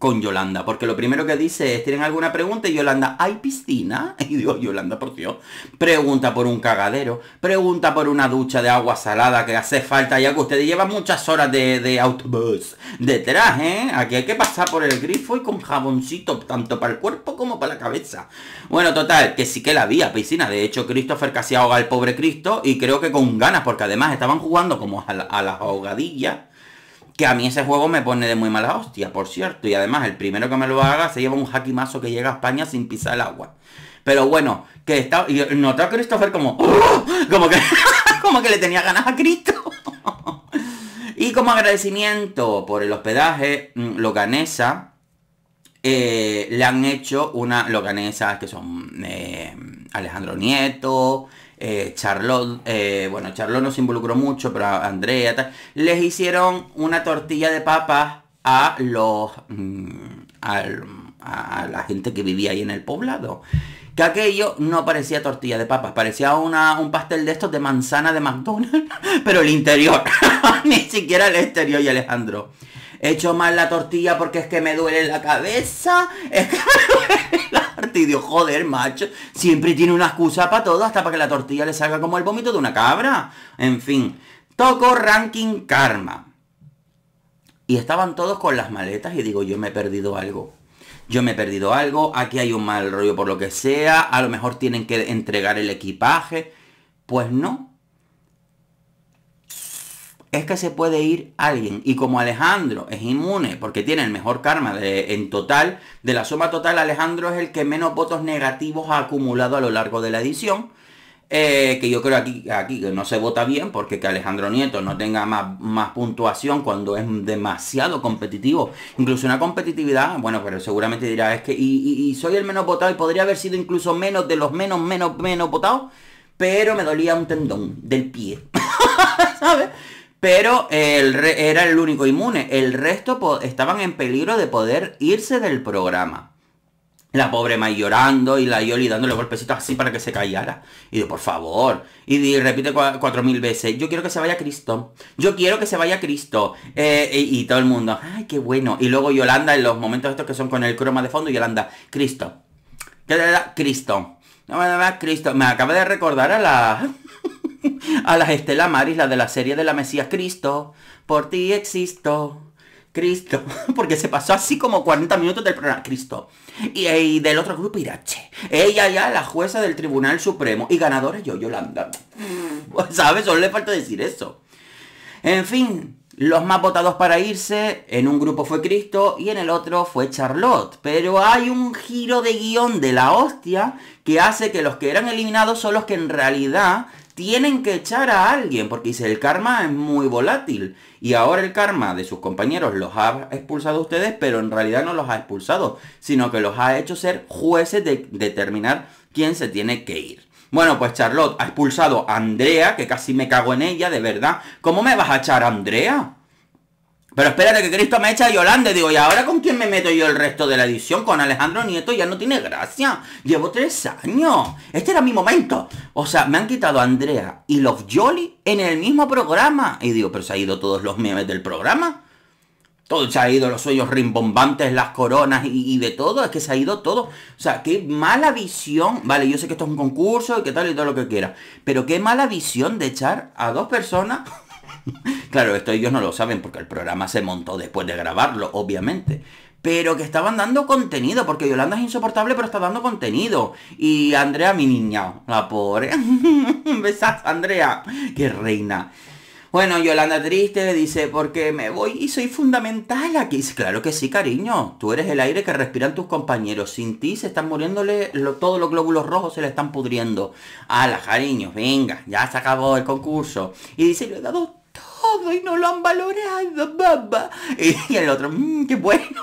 con Yolanda, porque lo primero que dice es, ¿tienen alguna pregunta? Y Yolanda, ¿hay piscina? Y digo, Yolanda, por Dios, pregunta por un cagadero, pregunta por una ducha de agua salada que hace falta, ya que ustedes llevan muchas horas de, de autobús detrás, ¿eh? Aquí hay que pasar por el grifo y con jaboncito, tanto para el cuerpo como para la cabeza. Bueno, total, que sí que la había piscina, de hecho Christopher casi ahoga al pobre Cristo y creo que con ganas, porque además estaban jugando como a, la, a las ahogadillas que a mí ese juego me pone de muy mala hostia, por cierto. Y además, el primero que me lo haga se lleva un hackimazo que llega a España sin pisar el agua. Pero bueno, que está. Y notó a Christopher como. ¡Oh! Como que. como que le tenía ganas a Cristo. y como agradecimiento por el hospedaje, mm, Locanesa. Eh, le han hecho una. Locanesas que son. Eh, Alejandro Nieto. Eh, eh, bueno, Charlotte no se involucró mucho, pero a Andrea, les hicieron una tortilla de papas a los... Mm, a, la gente que vivía ahí en el poblado. Que aquello no parecía tortilla de papas, parecía una, un pastel de estos de manzana de McDonald's, pero el interior, ni siquiera el exterior y Alejandro he hecho mal la tortilla porque es que me duele la cabeza, es que me duele joder, macho, siempre tiene una excusa para todo, hasta para que la tortilla le salga como el vómito de una cabra. En fin, toco ranking karma. Y estaban todos con las maletas y digo, yo me he perdido algo yo me he perdido algo, aquí hay un mal rollo por lo que sea, a lo mejor tienen que entregar el equipaje. Pues no, es que se puede ir alguien. Y como Alejandro es inmune porque tiene el mejor karma en total, de la suma total, Alejandro es el que menos votos negativos ha acumulado a lo largo de la edición. Eh, que yo creo aquí, aquí que no se vota bien porque que Alejandro Nieto no tenga más, más puntuación cuando es demasiado competitivo. Incluso una competitividad, bueno, pero seguramente dirá, es que y, soy el menos votado y podría haber sido incluso menos de los menos, menos, menos votados, pero me dolía un tendón del pie. ¿Sabes? pero era el único inmune. El resto estaban en peligro de poder irse del programa. La pobre May llorando y la Yoli dándole golpecitos así para que se callara. Y de por favor. Y repite cuatro mil veces, yo quiero que se vaya Cristo. Yo quiero que se vaya Cristo. Eh, y, todo el mundo, ay, qué bueno. Y luego Yolanda, en los momentos estos que son con el croma de fondo, Yolanda, Cristo. ¿Qué le da? Cristo. No me da Cristo. Me acaba de recordar a la a las Estela Maris, la de la serie de la Mesías Cristo. Por ti existo. Cristo, porque se pasó así como 40 minutos del programa, Cristo. Y, del otro grupo, Irache. Ella ya, la jueza del Tribunal Supremo. Y ganadora yo, Yolanda. ¿Sabes? Solo le falta decir eso. En fin, los más votados para irse, en un grupo fue Cristo y en el otro fue Charlotte. Pero hay un giro de guión de la hostia que hace que los que eran eliminados son los que en realidad tienen que echar a alguien, porque dice, el karma es muy volátil. Y ahora el karma de sus compañeros los ha expulsado a ustedes, pero en realidad no los ha expulsado, sino que los ha hecho ser jueces de determinar quién se tiene que ir. Bueno, pues Charlotte ha expulsado a Andrea, que casi me cago en ella, de verdad. ¿Cómo me vas a echar a Andrea? Pero espérate que Cristo me echa a Yolanda. Digo, ¿y ahora con quién me meto yo el resto de la edición? Con Alejandro Nieto ya no tiene gracia. Llevo tres años. Este era mi momento. O sea, me han quitado a Andrea y los Jolly en el mismo programa. Y digo, pero se ha ido todos los memes del programa. Todo se ha ido, los sueños rimbombantes, las coronas y, y, de todo. Es que se ha ido todo. O sea, qué mala visión. Vale, yo sé que esto es un concurso y que tal y todo lo que quiera. Pero qué mala visión de echar a dos personas claro, esto ellos no lo saben porque el programa se montó después de grabarlo, obviamente. Pero que estaban dando contenido, porque Yolanda es insoportable, pero está dando contenido. Y Andrea, mi niña, la pobre. Besas, Andrea. Qué reina. Bueno, Yolanda triste dice, porque me voy y soy fundamental aquí. Claro que sí, cariño. Tú eres el aire que respiran tus compañeros. Sin ti se están muriéndole todos los glóbulos rojos, se le están pudriendo. Ala, cariño, venga, ya se acabó el concurso. Y dice, lo he dado y no lo han valorado, baba. Y el otro, mmm, qué bueno.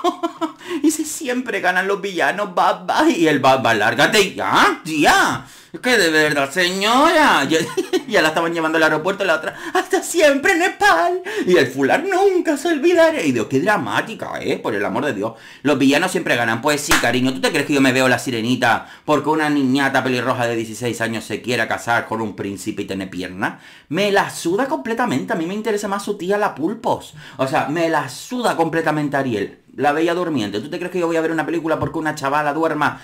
Y se siempre ganan los villanos, baba. Y el baba, lárgate ya, ya. Que de verdad, señora. Ya, ya la estaban llevando al aeropuerto, la otra. Hasta siempre, Nepal. Y el fular nunca se olvidaré. Y Dios, qué dramática, ¿eh? Por el amor de Dios. Los villanos siempre ganan. Pues sí, cariño. ¿Tú te crees que yo me veo la sirenita porque una niñata pelirroja de 16 años se quiera casar con un príncipe y tiene pierna? Me la suda completamente. A mí me interesa más su tía la pulpos. O sea, me la suda completamente Ariel. La Bella Durmiente. ¿Tú te crees que yo voy a ver una película porque una chavala duerma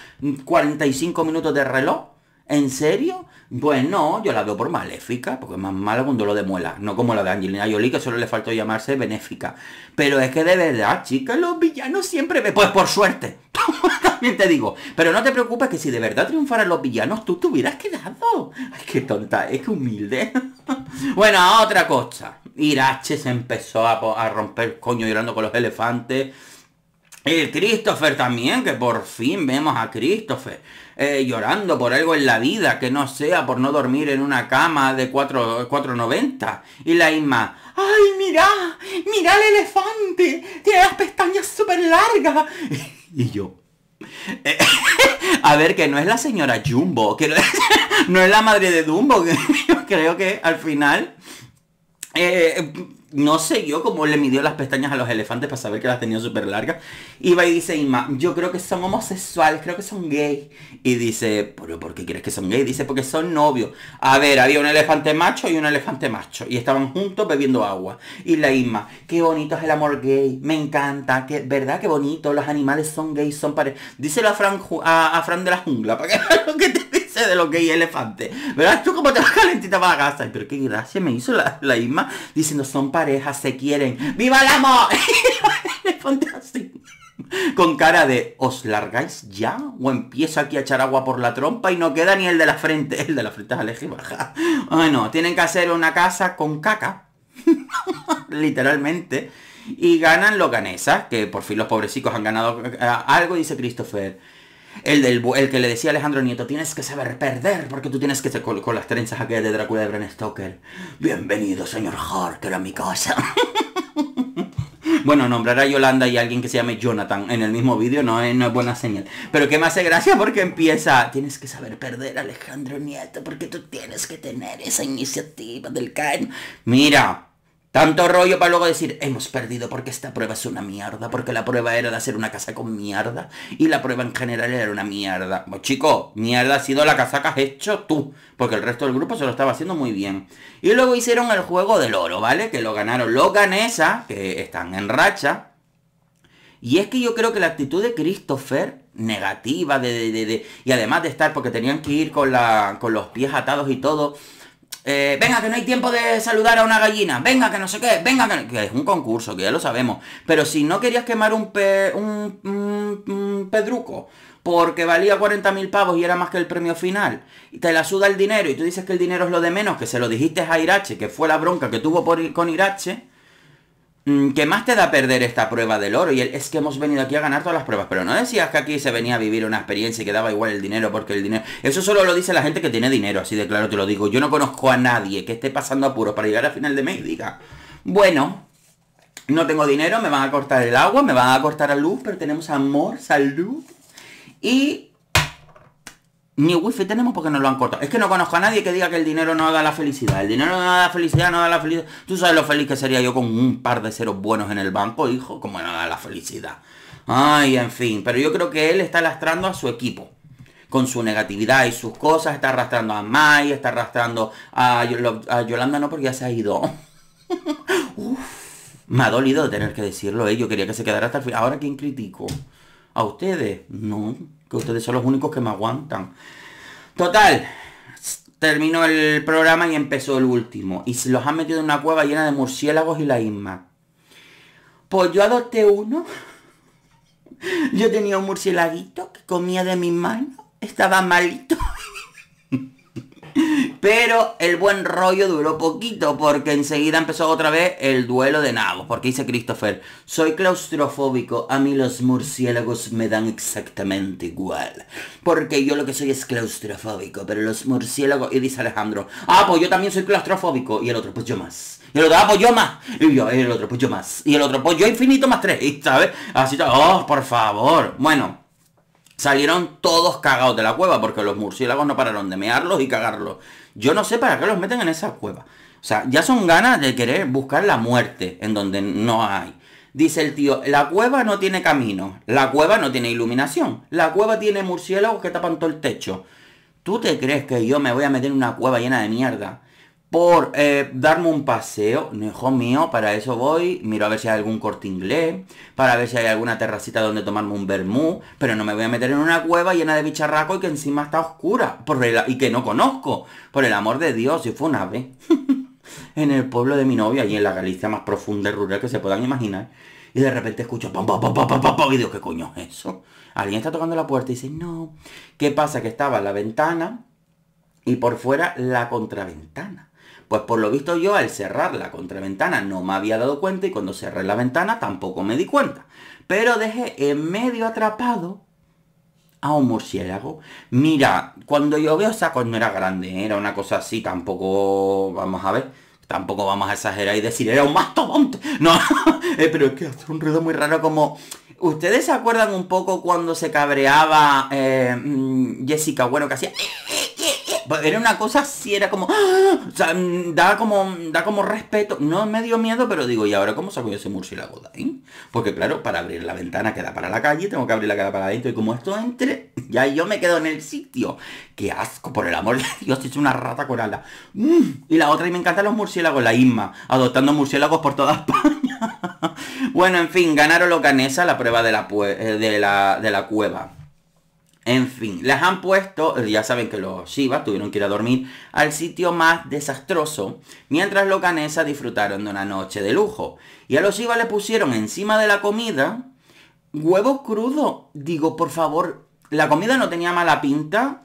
45 minutos de reloj? ¿En serio? Pues no, yo la veo por maléfica, porque es más mala cuando lo de muela, no como la de Angelina Jolie, que solo le faltó llamarse benéfica. Pero es que de verdad, chicas, los villanos siempre... Me... Pues por suerte, también te digo. Pero no te preocupes que si de verdad triunfaran los villanos, tú te hubieras quedado. Ay, qué tonta, es que humilde. bueno, otra cosa. Irache se empezó a, a romper coño llorando con los elefantes. El Christopher también, que por fin vemos a Christopher. Eh, llorando por algo en la vida, que no sea por no dormir en una cama de 4.90. Y la Isma, ¡ay, mira mira el elefante! Tiene las pestañas súper largas. y yo... Eh, a ver, que no es la señora Jumbo, que no es, la madre de Dumbo, creo que al final eh, no sé yo cómo le midió las pestañas a los elefantes para saber que las tenía súper largas. Iba y dice, Inma, yo creo que son homosexuales, creo que son gays. Y dice, ¿pero por qué crees que son gay? Dice, porque son novios. A ver, había un elefante macho y un elefante macho. Y estaban juntos bebiendo agua. Y la Inma, qué bonito es el amor gay, me encanta, que, ¿verdad? Qué bonito, los animales son gays, son parejas. Díselo a Fran, a, Fran de la jungla, para que, que te de que hay elefante, ¿Verás tú como te vas calentita para casa? Pero qué gracia me hizo la, la Isma diciendo son parejas, se quieren. ¡Viva el amor! Con cara de, ¿os largáis ya? ¿O empiezo aquí a echar agua por la trompa y no queda ni el de la frente? El de la frente es aleje baja. Bueno, tienen que hacer una casa con caca. Literalmente. Y ganan lo ganesas, que por fin los pobrecicos han ganado eh, algo, dice Christopher. El, del, el que le decía a Alejandro Nieto, tienes que saber perder porque tú tienes que ser con, las trenzas aquellas de Drácula de Bren Stoker. Bienvenido, señor Harker, a mi casa. Bueno, nombrar a Yolanda y a alguien que se llame Jonathan en el mismo vídeo no es, no es buena señal. Pero que me hace gracia porque empieza. Tienes que saber perder, Alejandro Nieto, porque tú tienes que tener esa iniciativa del CAEN. Mira, tanto rollo para luego decir, hemos perdido porque esta prueba es una mierda, porque la prueba era de hacer una casa con mierda y la prueba en general era una mierda. Pues, chico, mierda ha sido la casaca que has hecho tú, porque el resto del grupo se lo estaba haciendo muy bien. Y luego hicieron el juego del oro, ¿vale? Que lo ganaron los ganesa, que están en racha. Y es que yo creo que la actitud de Christopher, negativa, de, y además de estar, porque tenían que ir con, la, con los pies atados y todo, eh, venga, que no hay tiempo de saludar a una gallina. Venga, que no sé qué. Venga, que, es un concurso, que ya lo sabemos. Pero si no querías quemar un, un, pedruco porque valía 40.000 pavos y era más que el premio final, y te la suda el dinero y tú dices que el dinero es lo de menos, que se lo dijiste a Irache, que fue la bronca que tuvo con Irache, Mm, ¿Qué más te da perder esta prueba del oro? Y es que hemos venido aquí a ganar todas las pruebas. Pero no decías que aquí se venía a vivir una experiencia y que daba igual el dinero porque el dinero... Eso solo lo dice la gente que tiene dinero, así de claro te lo digo. Yo no conozco a nadie que esté pasando apuros para llegar a final de mes y diga, bueno, no tengo dinero, me van a cortar el agua, me van a cortar la luz, pero tenemos amor, salud. Y ni wifi tenemos porque nos lo han cortado. Es que no conozco a nadie que diga que el dinero no da la felicidad. El dinero no da la felicidad, no da la felicidad. Tú sabes lo feliz que sería yo con un par de ceros buenos en el banco, hijo. Como no da la felicidad. Ay, en fin. Pero yo creo que él está lastrando a su equipo. Con su negatividad y sus cosas. Está arrastrando a Mai, está arrastrando a, Yolanda, no, porque ya se ha ido. Uf, me ha dolido tener que decirlo, ¿eh? Yo quería que se quedara hasta el final. Ahora, ¿quién critico? ¿A ustedes? No ustedes son los únicos que me aguantan. Total, terminó el programa y empezó el último. Y se los han metido en una cueva llena de murciélagos y la Isma. Pues yo adopté uno. Yo tenía un murcielaguito que comía de mis manos. Estaba malito. Pero el buen rollo duró poquito porque enseguida empezó otra vez el duelo de nabos. Porque dice Christopher, soy claustrofóbico, a mí los murciélagos me dan exactamente igual. Porque yo lo que soy es claustrofóbico, pero los murciélagos... Y dice Alejandro, ah, pues yo también soy claustrofóbico. Y el otro, pues yo más. Y el otro, ah, pues yo más. Y yo, el otro, pues yo más. Y el otro, pues yo infinito más tres. ¿Sabes? Así, oh, por favor. Bueno. Salieron todos cagados de la cueva porque los murciélagos no pararon de mearlos y cagarlos. Yo no sé para qué los meten en esa cueva. O sea, ya son ganas de querer buscar la muerte en donde no hay. Dice el tío, la cueva no tiene camino, la cueva no tiene iluminación, la cueva tiene murciélagos que tapan todo el techo. ¿Tú te crees que yo me voy a meter en una cueva llena de mierda? por eh, darme un paseo, hijo mío, para eso voy, miro a ver si hay algún corte inglés, para ver si hay alguna terracita donde tomarme un vermú, pero no me voy a meter en una cueva llena de bicharraco y que encima está oscura, por y que no conozco, por el amor de Dios, si fue una vez, en el pueblo de mi novia y en la Galicia más profunda y rural que se puedan imaginar, y de repente escucho pam, pam, pam, pam, pam, pam, y digo, ¿qué coño es eso? Alguien está tocando la puerta y dice, no, ¿qué pasa? Que estaba la ventana y por fuera la contraventana. Pues por lo visto yo al cerrar la contraventana no me había dado cuenta y cuando cerré la ventana tampoco me di cuenta. Pero dejé en medio atrapado a un murciélago. Mira, cuando yo llovió sacos no era grande, ¿eh? era una cosa así, tampoco, vamos a ver, tampoco vamos a exagerar y decir, era un mastodonte. No, eh, pero es que hace un ruido muy raro como... ¿Ustedes se acuerdan un poco cuando se cabreaba eh, mm, Jessica Bueno que hacía... Era una cosa así, era como... ¡ah! O sea, mm, da como, da como respeto. No me dio miedo, pero digo, ¿y ahora cómo saco yo ese murciélago de ahí? Porque claro, para abrir la ventana que da para la calle, tengo que abrir la que da para adentro. Y como esto entre, ya yo me quedo en el sitio. ¡Qué asco, por el amor de Dios! hecho una rata corala. Mm, y la otra, y me encantan los murciélagos, la Isma. Adoptando murciélagos por toda España. bueno, en fin, ganaron lo canesa la prueba de la, eh, de la, de la cueva. En fin, las han puesto, eh, ya saben que los Shivas tuvieron que ir a dormir al sitio más desastroso, mientras los canesas disfrutaron de una noche de lujo. Y a los Shivas le pusieron encima de la comida huevo crudo. Digo, por favor, la comida no tenía mala pinta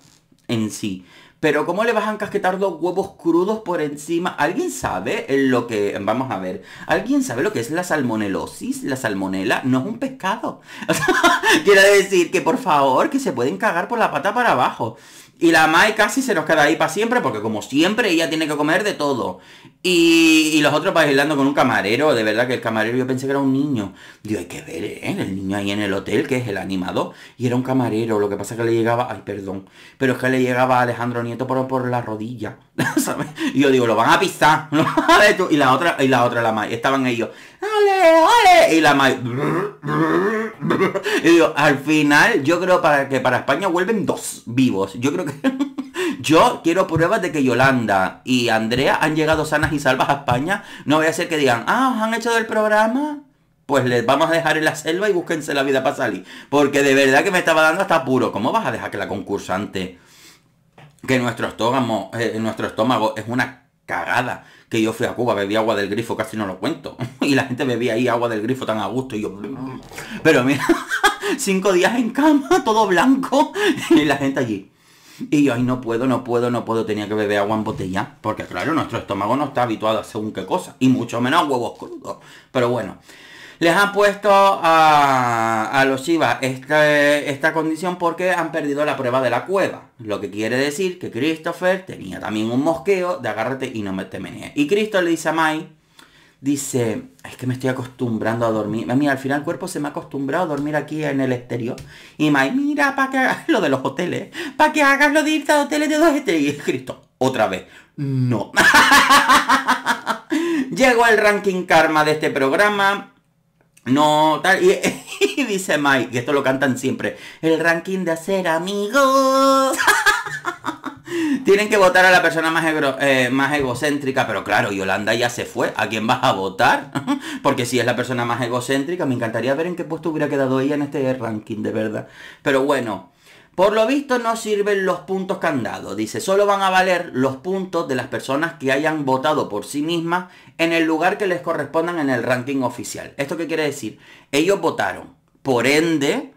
en sí, pero ¿cómo le vas a encasquetar los huevos crudos por encima? ¿Alguien sabe lo que... Vamos a ver. ¿Alguien sabe lo que es la salmonelosis? La salmonela no es un pescado. Quiero decir que por favor, que se pueden cagar por la pata para abajo. Y la Mai casi se nos queda ahí para siempre, porque como siempre ella tiene que comer de todo. Y, los otros bailando con un camarero, de verdad que el camarero yo pensé que era un niño. Digo, hay que ver, ¿eh? El niño ahí en el hotel, que es el animador, y era un camarero, lo que pasa es que le llegaba, ay, perdón, pero es que le llegaba a Alejandro Nieto por, por la rodilla, Y yo digo, lo van a pisar, y la otra, y la otra, la May, estaban ellos, ¡ale, ale! Y la más y digo, al final, yo creo para que para España vuelven dos vivos, yo creo que... Yo quiero pruebas de que Yolanda y Andrea han llegado sanas y salvas a España. No voy a hacer que digan, ah, os han hecho del programa. Pues les vamos a dejar en la selva y búsquense la vida para salir. Porque de verdad que me estaba dando hasta puro. ¿Cómo vas a dejar que la concursante, que nuestro estómago, eh, nuestro estómago es una cagada? Que yo fui a Cuba, bebí agua del grifo, casi no lo cuento. Y la gente bebía ahí agua del grifo tan a gusto. Y yo. Mm, mm". Pero mira, cinco días en cama, todo blanco. Y la gente allí. Y yo, ay, no puedo, no puedo, no puedo, tenía que beber agua en botella, porque claro, nuestro estómago no está habituado a según qué cosa, y mucho menos huevos crudos. Pero bueno, les han puesto a, los Shiva este, esta condición porque han perdido la prueba de la cueva. Lo que quiere decir que Christopher tenía también un mosqueo de agárrate y no me teme Y Cristo le dice a Mike Dice, es que me estoy acostumbrando a dormir. Mira, al final el cuerpo se me ha acostumbrado a dormir aquí en el exterior. Y Mai, mira, para que hagas lo de los hoteles, para que hagas lo de irte a hoteles de dos estrellas. Y Cristo, otra vez, no. Llego al ranking karma de este programa. No, tal. Y, dice Mike, Y esto lo cantan siempre, el ranking de hacer amigos. Tienen que votar a la persona más, eh, más egocéntrica, pero claro, Yolanda ya se fue. ¿A quién vas a votar? Porque si es la persona más egocéntrica, me encantaría ver en qué puesto hubiera quedado ella en este ranking, de verdad. Pero bueno, por lo visto no sirven los puntos candados. Dice, solo van a valer los puntos de las personas que hayan votado por sí mismas en el lugar que les correspondan en el ranking oficial. ¿Esto qué quiere decir? Ellos votaron. Por ende,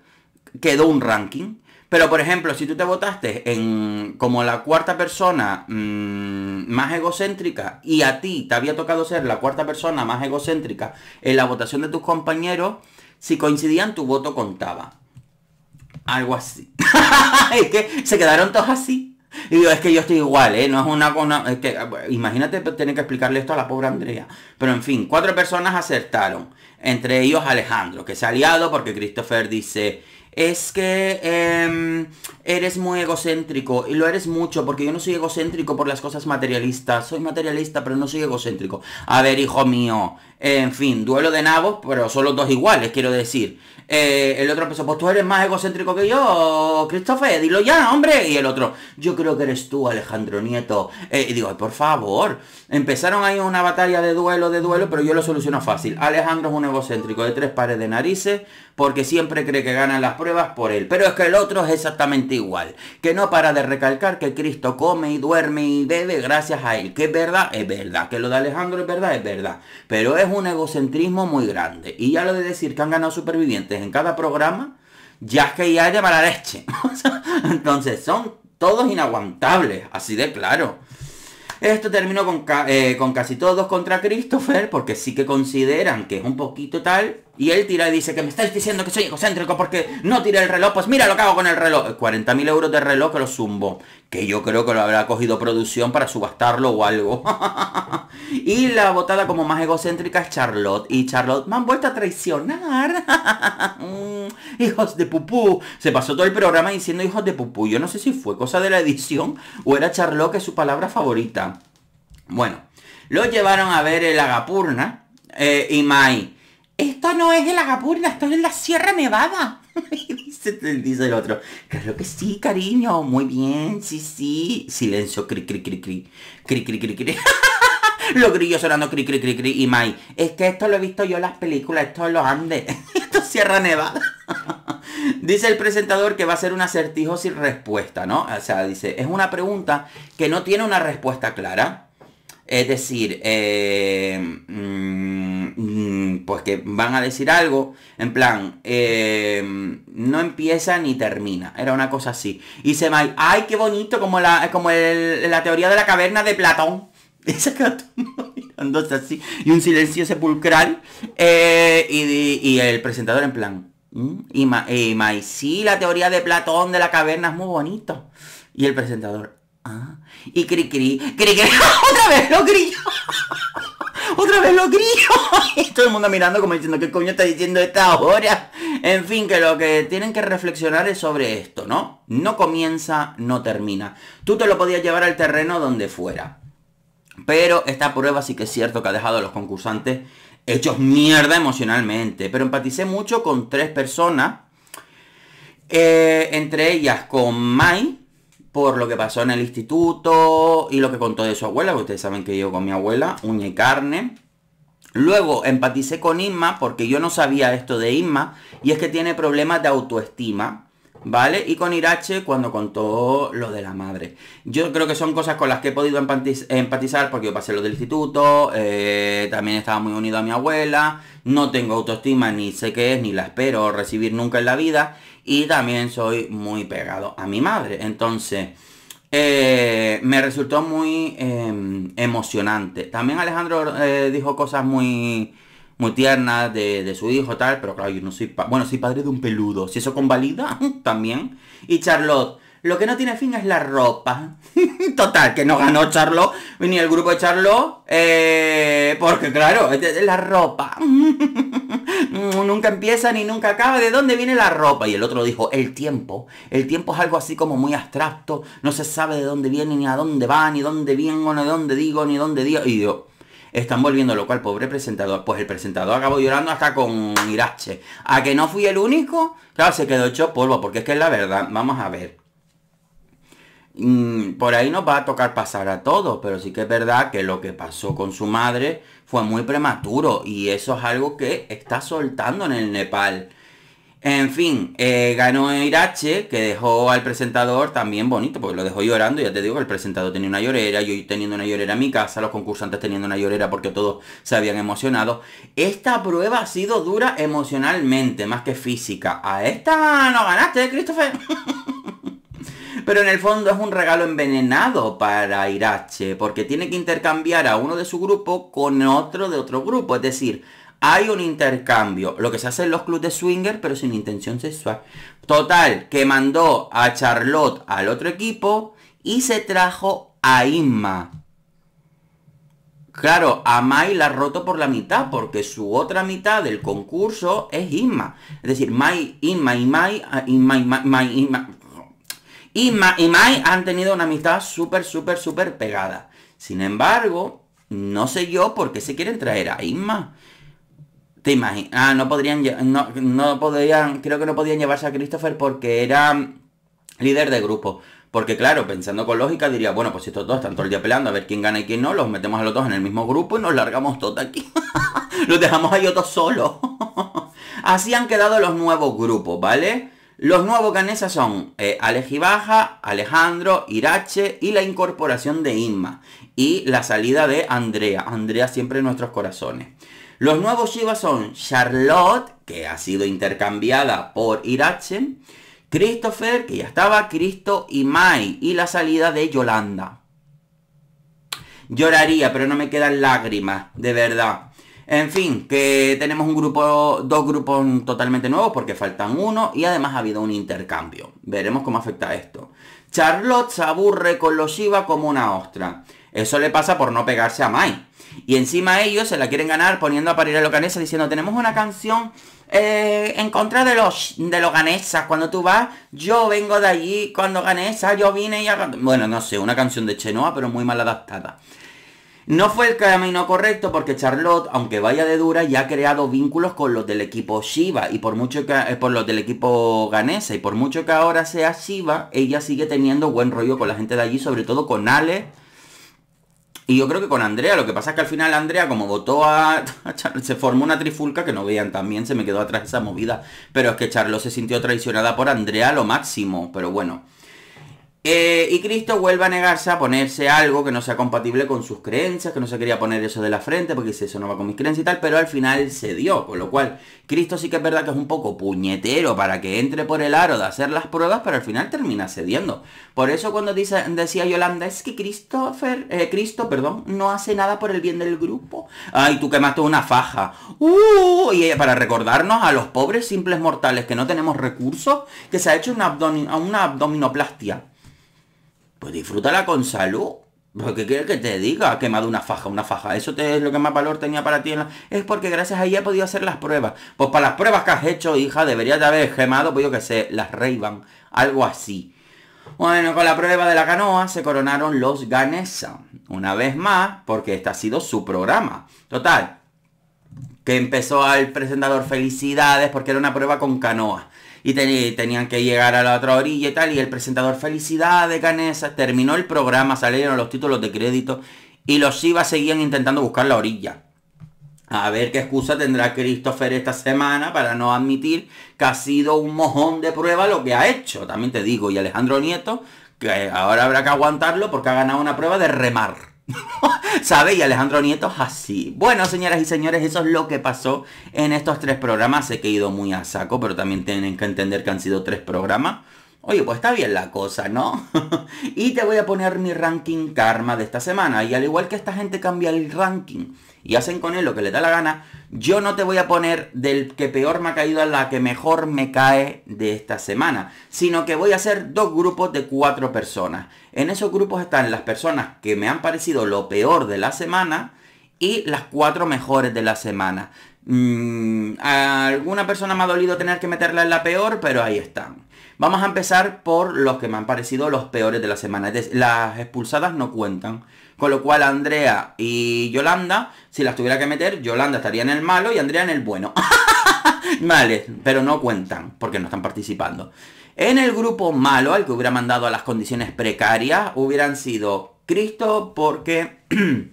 quedó un ranking pero, por ejemplo, si tú te votaste en, como la cuarta persona mm, más egocéntrica y a ti te había tocado ser la cuarta persona más egocéntrica en la votación de tus compañeros, si coincidían, tu voto contaba. Algo así. es que se quedaron todos así. Y digo, es que yo estoy igual, ¿eh? No es una... imagínate pues, tener que explicarle esto a la pobre Andrea. Pero en fin, cuatro personas acertaron. Entre ellos Alejandro, que es aliado porque Christopher dice es que em, eres muy egocéntrico y lo eres mucho porque yo no soy egocéntrico por las cosas materialistas. Soy materialista pero no soy egocéntrico. A ver, hijo mío, en fin, duelo de nabos, pero son los dos iguales, quiero decir. Eh, el otro empezó, pues tú eres más egocéntrico que yo, Christopher, dilo ya, hombre. Y el otro, yo creo que eres tú, Alejandro Nieto. Eh, y digo, por favor. Empezaron ahí una batalla de duelo, de duelo, pero yo lo soluciono fácil. Alejandro es un egocéntrico de tres pares de narices, porque siempre cree que ganan las pruebas por él. Pero es que el otro es exactamente igual. Que no para de recalcar que Cristo come y duerme y bebe gracias a él. Que es verdad, es verdad. Que lo de Alejandro es verdad, es verdad. Pero es un egocentrismo muy grande. Y ya lo de decir que han ganado supervivientes en cada programa, ya es que ya es de la leche. Entonces, son todos inaguantables, así de claro. Esto terminó con, eh, con casi todos contra Christopher, porque sí que consideran que es un poquito tal, y él tira y dice que me estáis diciendo que soy egocéntrico porque no tiré el reloj. Pues mira lo que hago con el reloj. 40.000 eh, euros de reloj que lo zumbo. Que yo creo que lo habrá cogido producción para subastarlo o algo. y la botada como más egocéntrica es Charlotte. Y Charlotte me han vuelto a traicionar. Mm, hijos de pupú. Se pasó todo el programa diciendo hijos de pupú. Yo no sé si fue cosa de la edición o era Charlotte que su palabra favorita. Bueno, lo llevaron a ver el Agapurna eh, y Mai esto no es el Agapurna, esto es la Sierra Nevada. dice, el otro, claro que sí, cariño, muy bien, sí, sí. Silencio, cri, cri, cri, cri, cri, cri, cri, cri. los grillos sonando cri, cri, cri, cri. Y Mai, es que esto lo he visto yo en las películas, esto es los Andes, esto es Sierra Nevada. Dice el presentador que va a ser un acertijo sin respuesta, ¿no? O sea, dice, es una pregunta que no tiene una respuesta clara. Es decir, eh, mm, pues que van a decir algo, en plan, em, no empieza ni termina, era una cosa así. Y se me, ay, qué bonito, como la, como la teoría de la caverna de Platón. Esa mirándose así, y un silencio sepulcral, eh, y, el presentador en plan, mm, y, May sí, la teoría de Platón de la caverna es muy bonito. Y el presentador, ah, y cri cri, cri cri, otra vez lo grillo. otra vez lo grillos. y todo el mundo mirando como diciendo, ¿qué coño está diciendo esta hora? En fin, que lo que tienen que reflexionar es sobre esto, ¿no? No comienza, no termina. Tú te lo podías llevar al terreno donde fuera. Pero esta prueba sí que es cierto que ha dejado a los concursantes hechos mierda emocionalmente. Pero empaticé mucho con tres personas. Eh, entre ellas con Mai, por lo que pasó en el instituto y lo que contó de su abuela, que ustedes saben que yo con mi abuela, uña y carne. Luego empaticé con Inma porque yo no sabía esto de Inma y es que tiene problemas de autoestima, ¿vale? Y con Irache cuando contó lo de la madre. Yo creo que son cosas con las que he podido empatizar porque yo pasé lo del instituto, eh, también estaba muy unido a mi abuela, no tengo autoestima ni sé qué es, ni la espero recibir nunca en la vida y también soy muy pegado a mi madre. Entonces, eh, me resultó muy em, emocionante. También Alejandro eh, dijo cosas muy muy tiernas de, su hijo, tal, pero claro, yo no soy, bueno, soy padre de un peludo, si eso convalida, también. Y Charlotte, lo que no tiene fin es la ropa. Total, que no ganó Charlo, ni el grupo de Charlo, eh, porque claro, la ropa. nunca empieza ni nunca acaba. ¿De dónde viene la ropa? Y el otro dijo, el tiempo. El tiempo es algo así como muy abstracto. No se sabe de dónde viene, ni a dónde va, ni dónde vengo, ni dónde digo, ni dónde digo. Y yo, están volviendo Lo cual pobre presentador. Pues el presentador acabó llorando hasta con Irache. A que no fui el único, claro, se quedó hecho polvo, porque es que es la verdad. Vamos a ver. Mm, por ahí nos va a tocar pasar a todos, pero sí que es verdad que lo que pasó con su madre fue muy prematuro y eso es algo que está soltando en el Nepal. En fin, eh, ganó Irache, que dejó al presentador también bonito, porque lo dejó llorando, ya te digo, el presentador tenía una llorera, yo teniendo una llorera en mi casa, los concursantes teniendo una llorera porque todos se habían emocionado. Esta prueba ha sido dura emocionalmente, más que física. A esta no ganaste, Christopher. Pero en el fondo es un regalo envenenado para Irache, porque tiene que intercambiar a uno de su grupo con otro de otro grupo. Es decir, hay un intercambio, lo que se hace en los clubes de swinger, pero sin intención sexual. Total, que mandó a Charlotte al otro equipo y se trajo a Inma. Claro, a Mai la ha roto por la mitad, porque su otra mitad del concurso es Inma. Es decir, Mai, Inma y Mai, Inma, ah, Inma, Mai, Inma y y Mai han tenido una amistad súper, súper, súper pegada. Sin embargo, no sé yo por qué se quieren traer a Isma. Te imaginas. Ah, no podrían. No, no podrían. Creo que no podían llevarse a Christopher porque era líder de grupo. Porque claro, pensando con lógica, diría, bueno, pues si estos dos están todo el día peleando a ver quién gana y quién no, los metemos a los dos en el mismo grupo y nos largamos todos aquí. los dejamos a ellos solos. Así han quedado los nuevos grupos, ¿vale? Los nuevos canesas son eh, Alejibaja, Alejandro, Irache y la incorporación de Inma. Y la salida de Andrea. Andrea siempre en nuestros corazones. Los nuevos Chivas son Charlotte, que ha sido intercambiada por Irache. Christopher, que ya estaba. Cristo y Mai. Y la salida de Yolanda. Lloraría, pero no me quedan lágrimas, de verdad. En fin, que tenemos un grupo, dos grupos totalmente nuevos porque faltan uno y además ha habido un intercambio. Veremos cómo afecta esto. Charlotte se aburre con los Shiva como una ostra. Eso le pasa por no pegarse a Mai. Y encima ellos se la quieren ganar poniendo a parir a Ganesas diciendo tenemos una canción eh, en contra de los de Cuando tú vas, yo vengo de allí, cuando Ganesa, yo vine y... Bueno, no sé, una canción de Chenoa pero muy mal adaptada. No fue el camino correcto porque Charlotte, aunque vaya de dura, ya ha creado vínculos con los del equipo Shiva y por mucho que eh, por los del equipo Ganesa y por mucho que ahora sea Shiva, ella sigue teniendo buen rollo con la gente de allí, sobre todo con Ale y yo creo que con Andrea. Lo que pasa es que al final Andrea, como votó a, Charlotte, se formó una trifulca que no veían también, se me quedó atrás esa movida. Pero es que Charlotte se sintió traicionada por Andrea lo máximo, pero bueno. Eh, y Cristo vuelve a negarse a ponerse algo que no sea compatible con sus creencias, que no se quería poner eso de la frente, porque dice, eso no va con mis creencias y tal, pero al final cedió Con lo cual Cristo sí que es verdad que es un poco puñetero para que entre por el aro de hacer las pruebas, pero al final termina cediendo. Por eso cuando dice, decía Yolanda, es que Christopher, eh, Cristo, perdón, no hace nada por el bien del grupo. Ay, tú quemaste una faja. Uh, y para recordarnos a los pobres simples mortales que no tenemos recursos, que se ha hecho una abdominoplastia pues disfrútala con salud. Porque pues, quiere que te diga, ha quemado una faja, una faja. Eso te es lo que más valor tenía para ti. Es porque gracias a ella he podido hacer las pruebas. Pues para las pruebas que has hecho, hija, deberías de haber quemado, pues yo qué sé, las reiban. Algo así. Bueno, con la prueba de la canoa se coronaron los Ganesa. Una vez más, porque este ha sido su programa. Total, que empezó al presentador felicidades porque era una prueba con canoa y tenían que llegar a la otra orilla y tal. Y el presentador, felicidades, Canesa. Terminó el programa, salieron los títulos de crédito y los IVA seguían intentando buscar la orilla. A ver qué excusa tendrá Christopher esta semana para no admitir que ha sido un mojón de prueba lo que ha hecho. También te digo, y Alejandro Nieto, que ahora habrá que aguantarlo porque ha ganado una prueba de remar. ¿Sabe? Y Alejandro Nieto es así. Bueno, señoras y señores, eso es lo que pasó en estos tres programas. Sé que he ido muy a saco, pero también tienen que entender que han sido tres programas. Oye, pues está bien la cosa, ¿no? y te voy a poner mi ranking karma de esta semana. Y al igual que esta gente cambia el ranking y hacen con él lo que le da la gana, yo no te voy a poner del que peor me ha caído a la que mejor me cae de esta semana, sino que voy a hacer dos grupos de cuatro personas. En esos grupos están las personas que me han parecido lo peor de la semana y las cuatro mejores de la semana. Mm, a alguna persona me ha dolido tener que meterla en la peor, pero ahí están. Vamos a empezar por los que me han parecido los peores de la semana. Las expulsadas no cuentan. Con lo cual Andrea y Yolanda, si las tuviera que meter, Yolanda estaría en el malo y Andrea en el bueno. vale, pero no cuentan porque no están participando. En el grupo malo, al que hubiera mandado a las condiciones precarias, hubieran sido Cristo porque...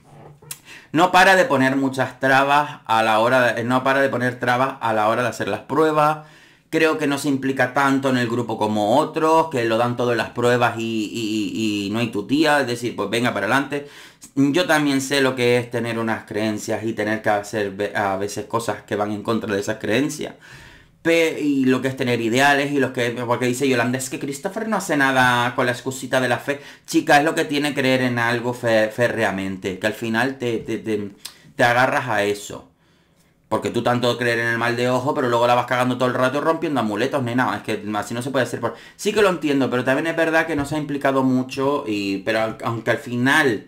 no para de poner muchas trabas a la hora de, no para de poner trabas a la hora de hacer las pruebas creo que no se implica tanto en el grupo como otros, que lo dan todo en las pruebas y, no hay tu es decir, pues venga para adelante. Yo también sé lo que es tener unas creencias y tener que hacer a veces cosas que van en contra de esas creencias. y lo que es tener ideales y lo que porque dice Yolanda es que Christopher no hace nada con la excusita de la fe chica es lo que tiene creer en algo férreamente que al final te agarras a eso porque tú tanto creer en el mal de ojo, pero luego la vas cagando todo el rato rompiendo amuletos, ni nada. Es que así no se puede hacer. Por... Sí que lo entiendo, pero también es verdad que no se ha implicado mucho. Y... Pero aunque al final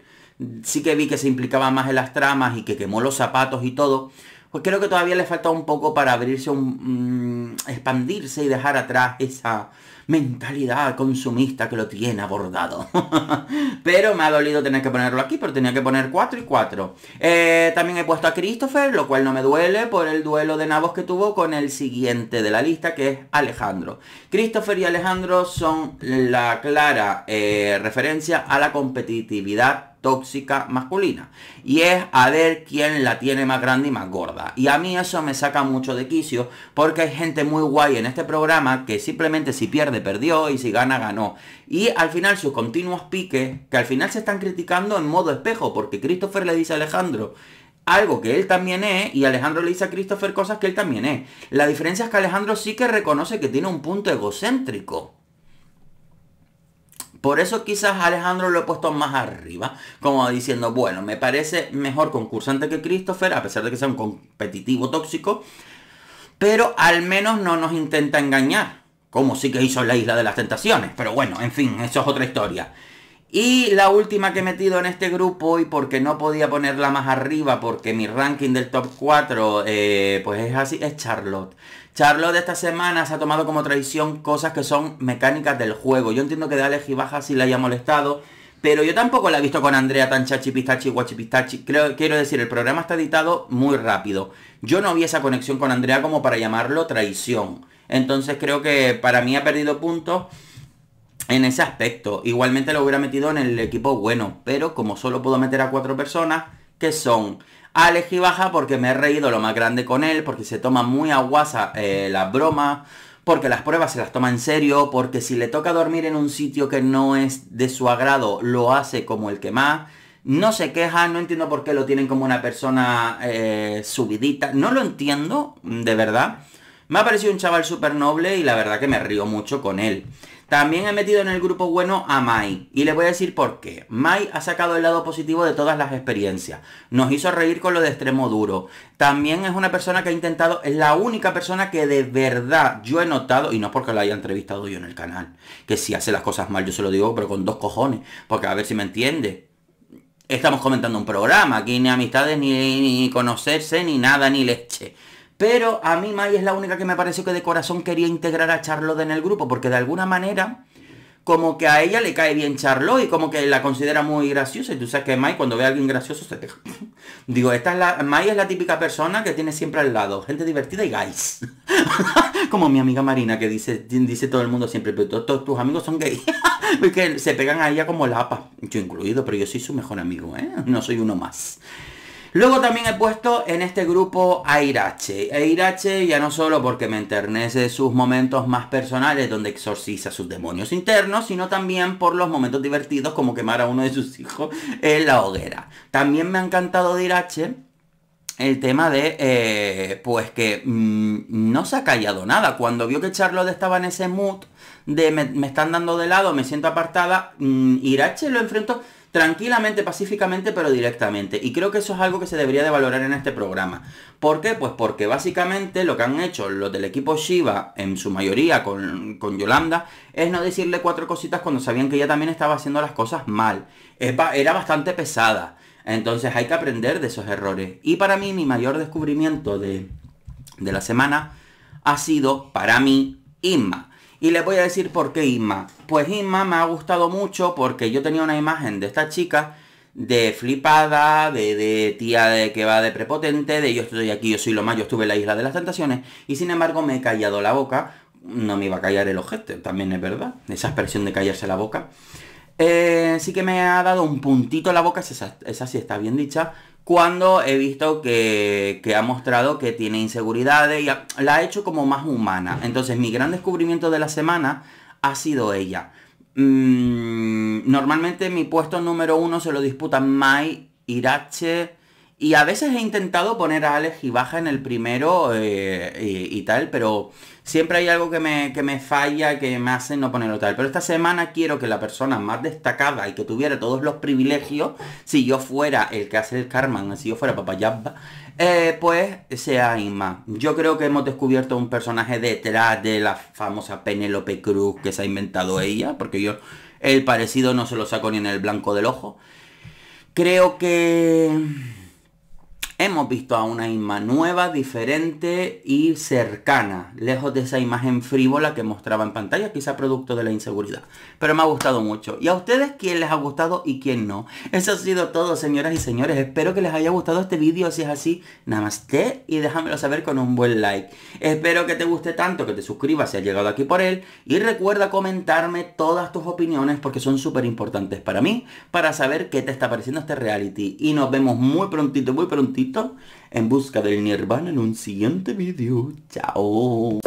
sí que vi que se implicaba más en las tramas y que quemó los zapatos y todo, pues creo que todavía le falta un poco para abrirse, un... Mm, expandirse y dejar atrás esa mentalidad consumista que lo tiene abordado. pero me ha dolido tener que ponerlo aquí, pero tenía que poner 4 y 4. Eh, también he puesto a Christopher, lo cual no me duele por el duelo de nabos que tuvo con el siguiente de la lista, que es Alejandro. Christopher y Alejandro son la clara eh, referencia a la competitividad tóxica masculina. Y es a ver quién la tiene más grande y más gorda. Y a mí eso me saca mucho de quicio porque hay gente muy guay en este programa que simplemente si pierde, perdió y si gana, ganó. Y al final sus continuos piques, que al final se están criticando en modo espejo porque Christopher le dice a Alejandro, algo que él también es y Alejandro le dice a Christopher cosas que él también es. La diferencia es que Alejandro sí que reconoce que tiene un punto egocéntrico. Por eso quizás Alejandro lo he puesto más arriba, como diciendo, bueno, me parece mejor concursante que Christopher, a pesar de que sea un competitivo tóxico, pero al menos no nos intenta engañar, como sí que hizo la Isla de las Tentaciones. Pero bueno, en fin, eso es otra historia. Y la última que he metido en este grupo y porque no podía ponerla más arriba porque mi ranking del top 4 eh, pues es así, es Charlotte. Charlotte esta semana se ha tomado como traición cosas que son mecánicas del juego. Yo entiendo que de Alex y sí la haya molestado, pero yo tampoco la he visto con Andrea tan chachipistachi, guachipistachi. Creo, quiero decir, el programa está editado muy rápido. Yo no vi esa conexión con Andrea como para llamarlo traición. Entonces creo que para mí ha perdido puntos en ese aspecto. Igualmente lo hubiera metido en el equipo bueno, pero como solo puedo meter a cuatro personas, que son Alex y Baja, porque me he reído lo más grande con él, porque se toma muy aguasa eh, las bromas, porque las pruebas se las toma en serio, porque si le toca dormir en un sitio que no es de su agrado, lo hace como el que más. No se queja, no entiendo por qué lo tienen como una persona eh, subidita. No lo entiendo, de verdad. Me ha parecido un chaval súper noble y la verdad que me río mucho con él. También he metido en el grupo bueno a Mai. Y le voy a decir por qué. Mai ha sacado el lado positivo de todas las experiencias. Nos hizo reír con lo de extremo duro. También es una persona que ha intentado, es la única persona que de verdad yo he notado, y no es porque la haya entrevistado yo en el canal, que si hace las cosas mal, yo se lo digo, pero con dos cojones. Porque a ver si me entiende. Estamos comentando un programa, aquí ni amistades, ni conocerse, ni nada, ni leche. Pero a mí Mai es la única que me pareció que de corazón quería integrar a Charlotte en el grupo, porque de alguna manera como que a ella le cae bien Charlotte y como que la considera muy graciosa. Y tú sabes que Mai cuando ve a alguien gracioso se te... Digo, esta es la... Mai es la típica persona que tiene siempre al lado. Gente divertida y gays. como mi amiga Marina que dice, dice todo el mundo siempre, pero todos, tus amigos son gays. que se pegan a ella como lapa. Yo incluido, pero yo soy su mejor amigo, ¿eh? No soy uno más. Luego también he puesto en este grupo a Irache. A Irache ya no solo porque me enternece sus momentos más personales donde exorciza sus demonios internos, sino también por los momentos divertidos como quemar a uno de sus hijos en la hoguera. También me ha encantado de Irache el tema de, eh, pues que mm, no se ha callado nada. Cuando vio que Charlotte estaba en ese mood de me, están dando de lado, me siento apartada, mm, Irache lo enfrentó tranquilamente, pacíficamente, pero directamente. Y creo que eso es algo que se debería de valorar en este programa. ¿Por qué? Pues porque básicamente lo que han hecho los del equipo Shiva, en su mayoría con, Yolanda, es no decirle cuatro cositas cuando sabían que ella también estaba haciendo las cosas mal. Era bastante pesada. Entonces hay que aprender de esos errores. Y para mí mi mayor descubrimiento de, de la semana ha sido, para mí, Inma. Y les voy a decir por qué Inma. Pues Inma me ha gustado mucho porque yo tenía una imagen de esta chica de flipada, de, tía de que va de prepotente, de yo estoy aquí, yo soy lo más, yo estuve en la isla de las tentaciones, y sin embargo me he callado la boca, no me iba a callar el ojete, también es verdad, esa expresión de callarse la boca. Eh, sí que me ha dado un puntito la boca, esa, esa sí está bien dicha, cuando he visto que, ha mostrado que tiene inseguridades y la ha hecho como más humana. Entonces mi gran descubrimiento de la semana ha sido ella. Mm, normalmente mi puesto número uno se lo disputan Mai, Irache, y a veces he intentado poner a Alex baja en el primero eh, y, tal, pero siempre hay algo que me, falla, que me hace no ponerlo tal. Pero esta semana quiero que la persona más destacada y que tuviera todos los privilegios, si yo fuera el que hace el carmen si yo fuera Papayabba, eh, pues sea Inma. Yo creo que hemos descubierto un personaje detrás de la famosa Penélope Cruz que se ha inventado ella, porque yo el parecido no se lo saco ni en el blanco del ojo. Creo que Hemos visto a una Inma nueva, diferente y cercana, lejos de esa imagen frívola que mostraba en pantalla, quizá producto de la inseguridad. Pero me ha gustado mucho. ¿Y a ustedes quién les ha gustado y quién no? Eso ha sido todo, señoras y señores. Espero que les haya gustado este vídeo. Si es así, namaste y déjamelo saber con un buen like. Espero que te guste tanto, que te suscribas si has llegado aquí por él. Y recuerda comentarme todas tus opiniones porque son súper importantes para mí, para saber qué te está pareciendo este reality. Y nos vemos muy prontito, muy prontito en busca del Nirvana en un siguiente vídeo. Chao.